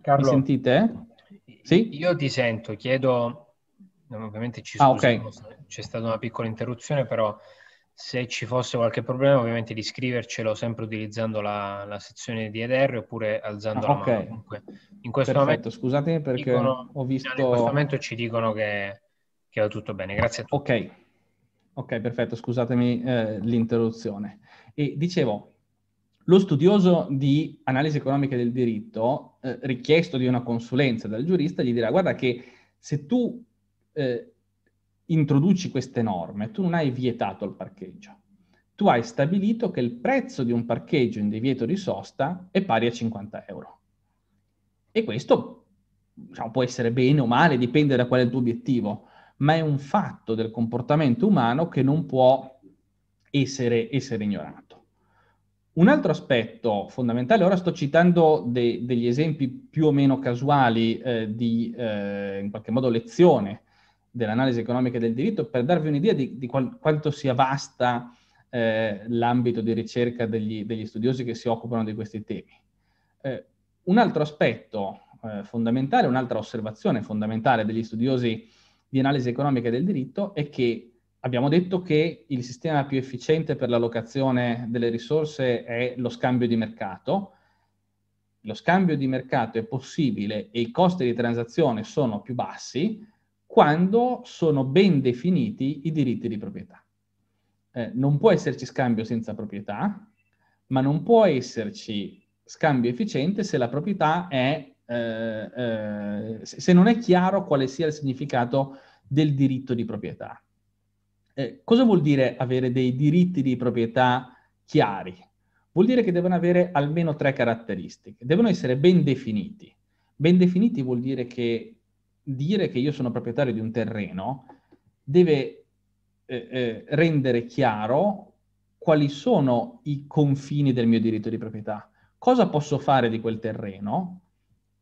Carlo, mi sentite? Sì? Io ti sento, chiedo, ovviamente ci ah, okay. c'è stata una piccola interruzione, però se ci fosse qualche problema ovviamente di scrivercelo sempre utilizzando la, la sezione di EDR oppure alzando ah, la okay. mano. Comunque, in questo Perfetto, momento, scusate perché dicono, ho visto... In questo momento ci dicono che, che va tutto bene, grazie a tutti. Ok. Ok, perfetto, scusatemi eh, l'interruzione. E dicevo, lo studioso di analisi economica del diritto, eh, richiesto di una consulenza dal giurista, gli dirà guarda che se tu eh, introduci queste norme, tu non hai vietato il parcheggio, tu hai stabilito che il prezzo di un parcheggio in divieto di sosta è pari a 50 euro. E questo diciamo, può essere bene o male, dipende da qual è il tuo obiettivo ma è un fatto del comportamento umano che non può essere, essere ignorato. Un altro aspetto fondamentale, ora sto citando de, degli esempi più o meno casuali eh, di, eh, in qualche modo, lezione dell'analisi economica del diritto per darvi un'idea di, di qual, quanto sia vasta eh, l'ambito di ricerca degli, degli, studiosi che si occupano di questi temi. Eh, un altro aspetto eh, fondamentale, un'altra osservazione fondamentale degli studiosi di analisi economica del diritto è che abbiamo detto che il sistema più efficiente per l'allocazione delle risorse è lo scambio di mercato. Lo scambio di mercato è possibile e i costi di transazione sono più bassi quando sono ben definiti i diritti di proprietà. Eh, non può esserci scambio senza proprietà, ma non può esserci scambio efficiente se la proprietà è eh, eh, se non è chiaro quale sia il significato del diritto di proprietà. Eh, cosa vuol dire avere dei diritti di proprietà chiari? Vuol dire che devono avere almeno tre caratteristiche, devono essere ben definiti. Ben definiti vuol dire che dire che io sono proprietario di un terreno deve eh, eh, rendere chiaro quali sono i confini del mio diritto di proprietà, cosa posso fare di quel terreno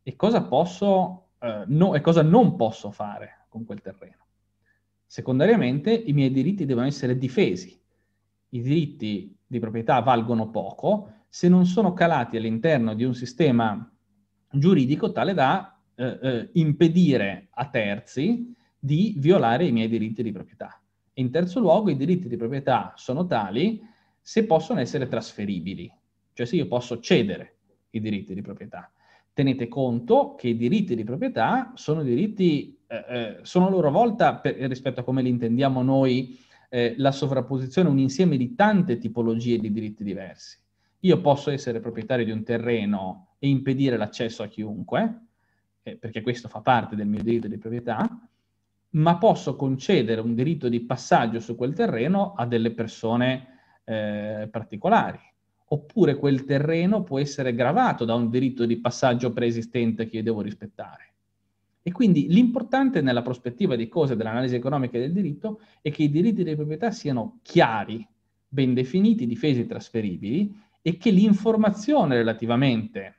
e cosa posso eh, no, e cosa non posso fare con quel terreno. Secondariamente, i miei diritti devono essere difesi. I diritti di proprietà valgono poco se non sono calati all'interno di un sistema giuridico tale da eh, eh, impedire a terzi di violare i miei diritti di proprietà. in terzo luogo, i diritti di proprietà sono tali se possono essere trasferibili, cioè se io posso cedere i diritti di proprietà tenete conto che i diritti di proprietà sono diritti, eh, eh, sono a loro volta, per, rispetto a come li intendiamo noi, eh, la sovrapposizione, un insieme di tante tipologie di diritti diversi. Io posso essere proprietario di un terreno e impedire l'accesso a chiunque, eh, perché questo fa parte del mio diritto di proprietà, ma posso concedere un diritto di passaggio su quel terreno a delle persone eh, particolari oppure quel terreno può essere gravato da un diritto di passaggio preesistente che io devo rispettare. E quindi l'importante nella prospettiva di cose dell'analisi economica del diritto è che i diritti di proprietà siano chiari, ben definiti, difesi e trasferibili e che l'informazione relativamente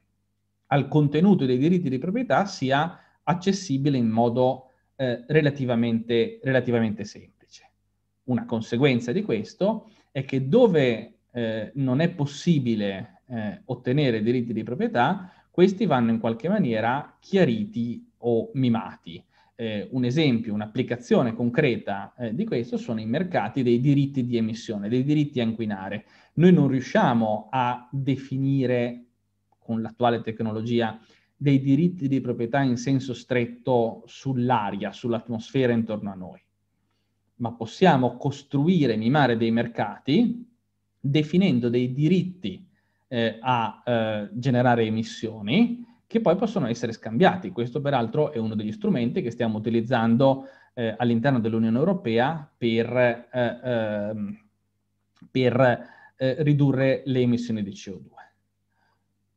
al contenuto dei diritti di proprietà sia accessibile in modo eh, relativamente, relativamente semplice. Una conseguenza di questo è che dove eh, non è possibile eh, ottenere diritti di proprietà, questi vanno in qualche maniera chiariti o mimati. Eh, un esempio, un'applicazione concreta eh, di questo sono i mercati dei diritti di emissione, dei diritti a inquinare. Noi non riusciamo a definire con l'attuale tecnologia dei diritti di proprietà in senso stretto sull'aria, sull'atmosfera intorno a noi, ma possiamo costruire, mimare dei mercati definendo dei diritti eh, a eh, generare emissioni che poi possono essere scambiati. Questo peraltro è uno degli strumenti che stiamo utilizzando eh, all'interno dell'Unione Europea per, eh, ehm, per eh, ridurre le emissioni di CO2.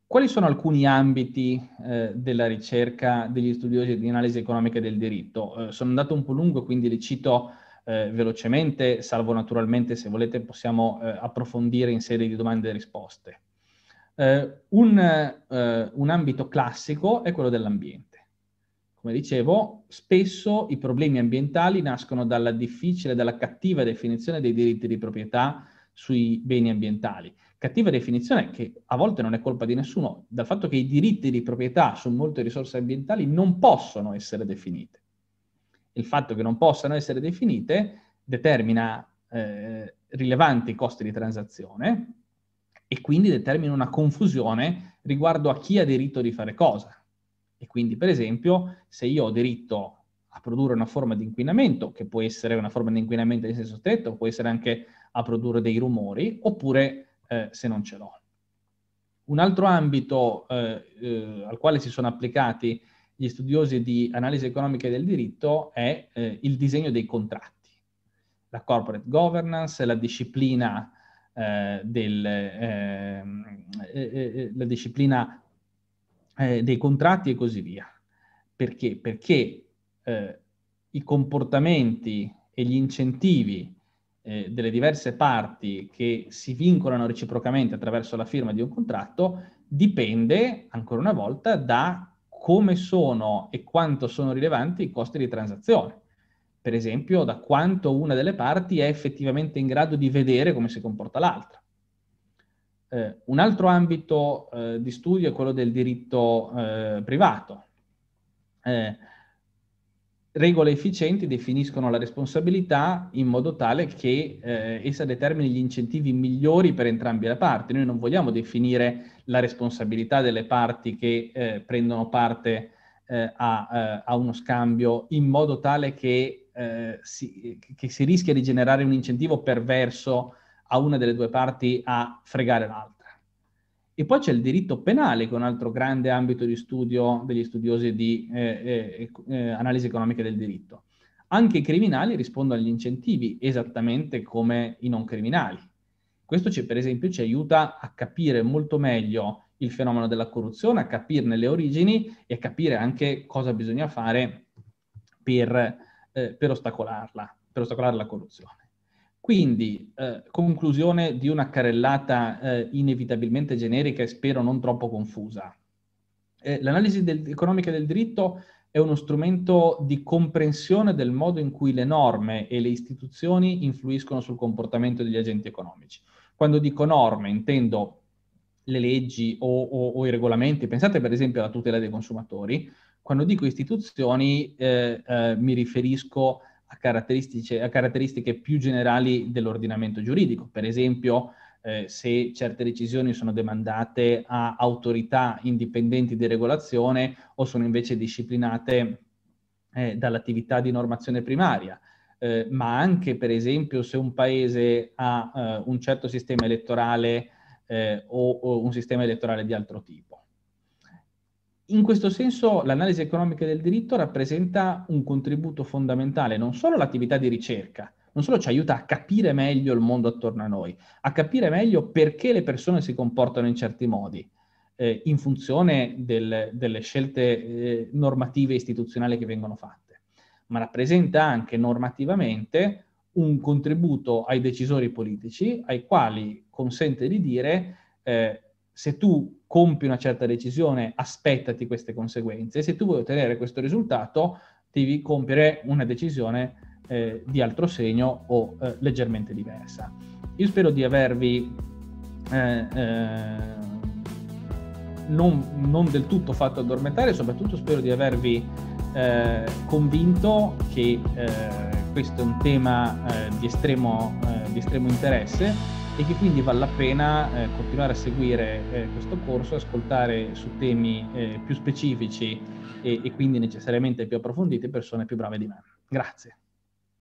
Quali sono alcuni ambiti eh, della ricerca degli studiosi di analisi economica del diritto? Eh, sono andato un po' lungo, quindi li cito eh, velocemente, salvo naturalmente se volete possiamo eh, approfondire in serie di domande e risposte. Eh, un, eh, un ambito classico è quello dell'ambiente. Come dicevo, spesso i problemi ambientali nascono dalla difficile, dalla cattiva definizione dei diritti di proprietà sui beni ambientali. Cattiva definizione che a volte non è colpa di nessuno, dal fatto che i diritti di proprietà su molte risorse ambientali non possono essere definite il fatto che non possano essere definite determina eh, rilevanti costi di transazione e quindi determina una confusione riguardo a chi ha diritto di fare cosa. E quindi, per esempio, se io ho diritto a produrre una forma di inquinamento, che può essere una forma di inquinamento di senso stretto, può essere anche a produrre dei rumori, oppure eh, se non ce l'ho. Un altro ambito eh, eh al quale si sono applicati gli studiosi di analisi economica e del diritto è eh, il disegno dei contratti, la corporate governance, la disciplina, eh, del, ehm, eh, eh, eh, la disciplina eh, dei contratti e così via. Perché? Perché i comportamenti e gli incentivi delle diverse parti che si vincolano reciprocamente attraverso la firma di un contratto dipende, ancora una volta, da come sono e quanto sono rilevanti i costi di transazione. Per esempio, da quanto una delle parti è effettivamente in grado di vedere come si comporta l'altra. Eh, un altro ambito eh, di studio è quello del diritto eh, privato. Eh, regole efficienti definiscono la responsabilità in modo tale che eh, essa determini gli incentivi migliori per entrambe le parti. Noi non vogliamo definire la responsabilità delle parti che eh, prendono parte eh, a, eh, a, uno scambio in modo tale che, eh, si, che si rischia di generare un incentivo perverso a una delle due parti a fregare l'altra. E poi c'è il diritto penale, che è un altro grande ambito di studio degli studiosi di eh, eh, eh analisi economica del diritto. Anche i criminali rispondono agli incentivi esattamente come i non criminali. Questo ci, per esempio ci aiuta a capire molto meglio il fenomeno della corruzione, a capirne le origini e a capire anche cosa bisogna fare per, eh, per ostacolarla, per ostacolare la corruzione. Quindi, eh, conclusione di una carrellata eh, inevitabilmente generica e spero non troppo confusa. Eh, l'analisi del, economica del diritto è uno strumento di comprensione del modo in cui le norme e le istituzioni influiscono sul comportamento degli agenti economici. Quando dico norme intendo le leggi o, o, o i regolamenti, pensate per esempio alla tutela dei consumatori, quando dico istituzioni eh, eh, mi riferisco a a caratteristiche, a caratteristiche più generali dell'ordinamento giuridico. Per esempio, eh, se certe decisioni sono demandate a autorità indipendenti di regolazione o sono invece disciplinate eh, dall'attività di normazione primaria. Eh, ma anche per esempio se un paese ha eh, un certo sistema elettorale eh, o, o un sistema elettorale di altro tipo. In questo senso l'analisi economica del diritto rappresenta un contributo fondamentale non solo all'attività di ricerca, non solo ci aiuta a capire meglio il mondo attorno a noi, a capire meglio perché le persone si comportano in certi modi, eh, in funzione del, delle scelte eh, normative e istituzionali che vengono fatte, ma rappresenta anche normativamente un contributo ai decisori politici ai quali consente di dire eh, se tu compi una certa decisione, aspettati queste conseguenze. Se tu vuoi ottenere questo risultato, devi compiere una decisione eh, di altro segno o eh, leggermente diversa. Io spero di avervi eh, eh non, non, del tutto fatto addormentare, soprattutto spero di avervi eh, convinto che eh, questo è un tema di estremo, di estremo interesse e che quindi vale la pena eh, continuare a seguire eh, questo corso, ascoltare su temi eh, più specifici e, e quindi necessariamente più approfonditi persone più brave di me. Grazie.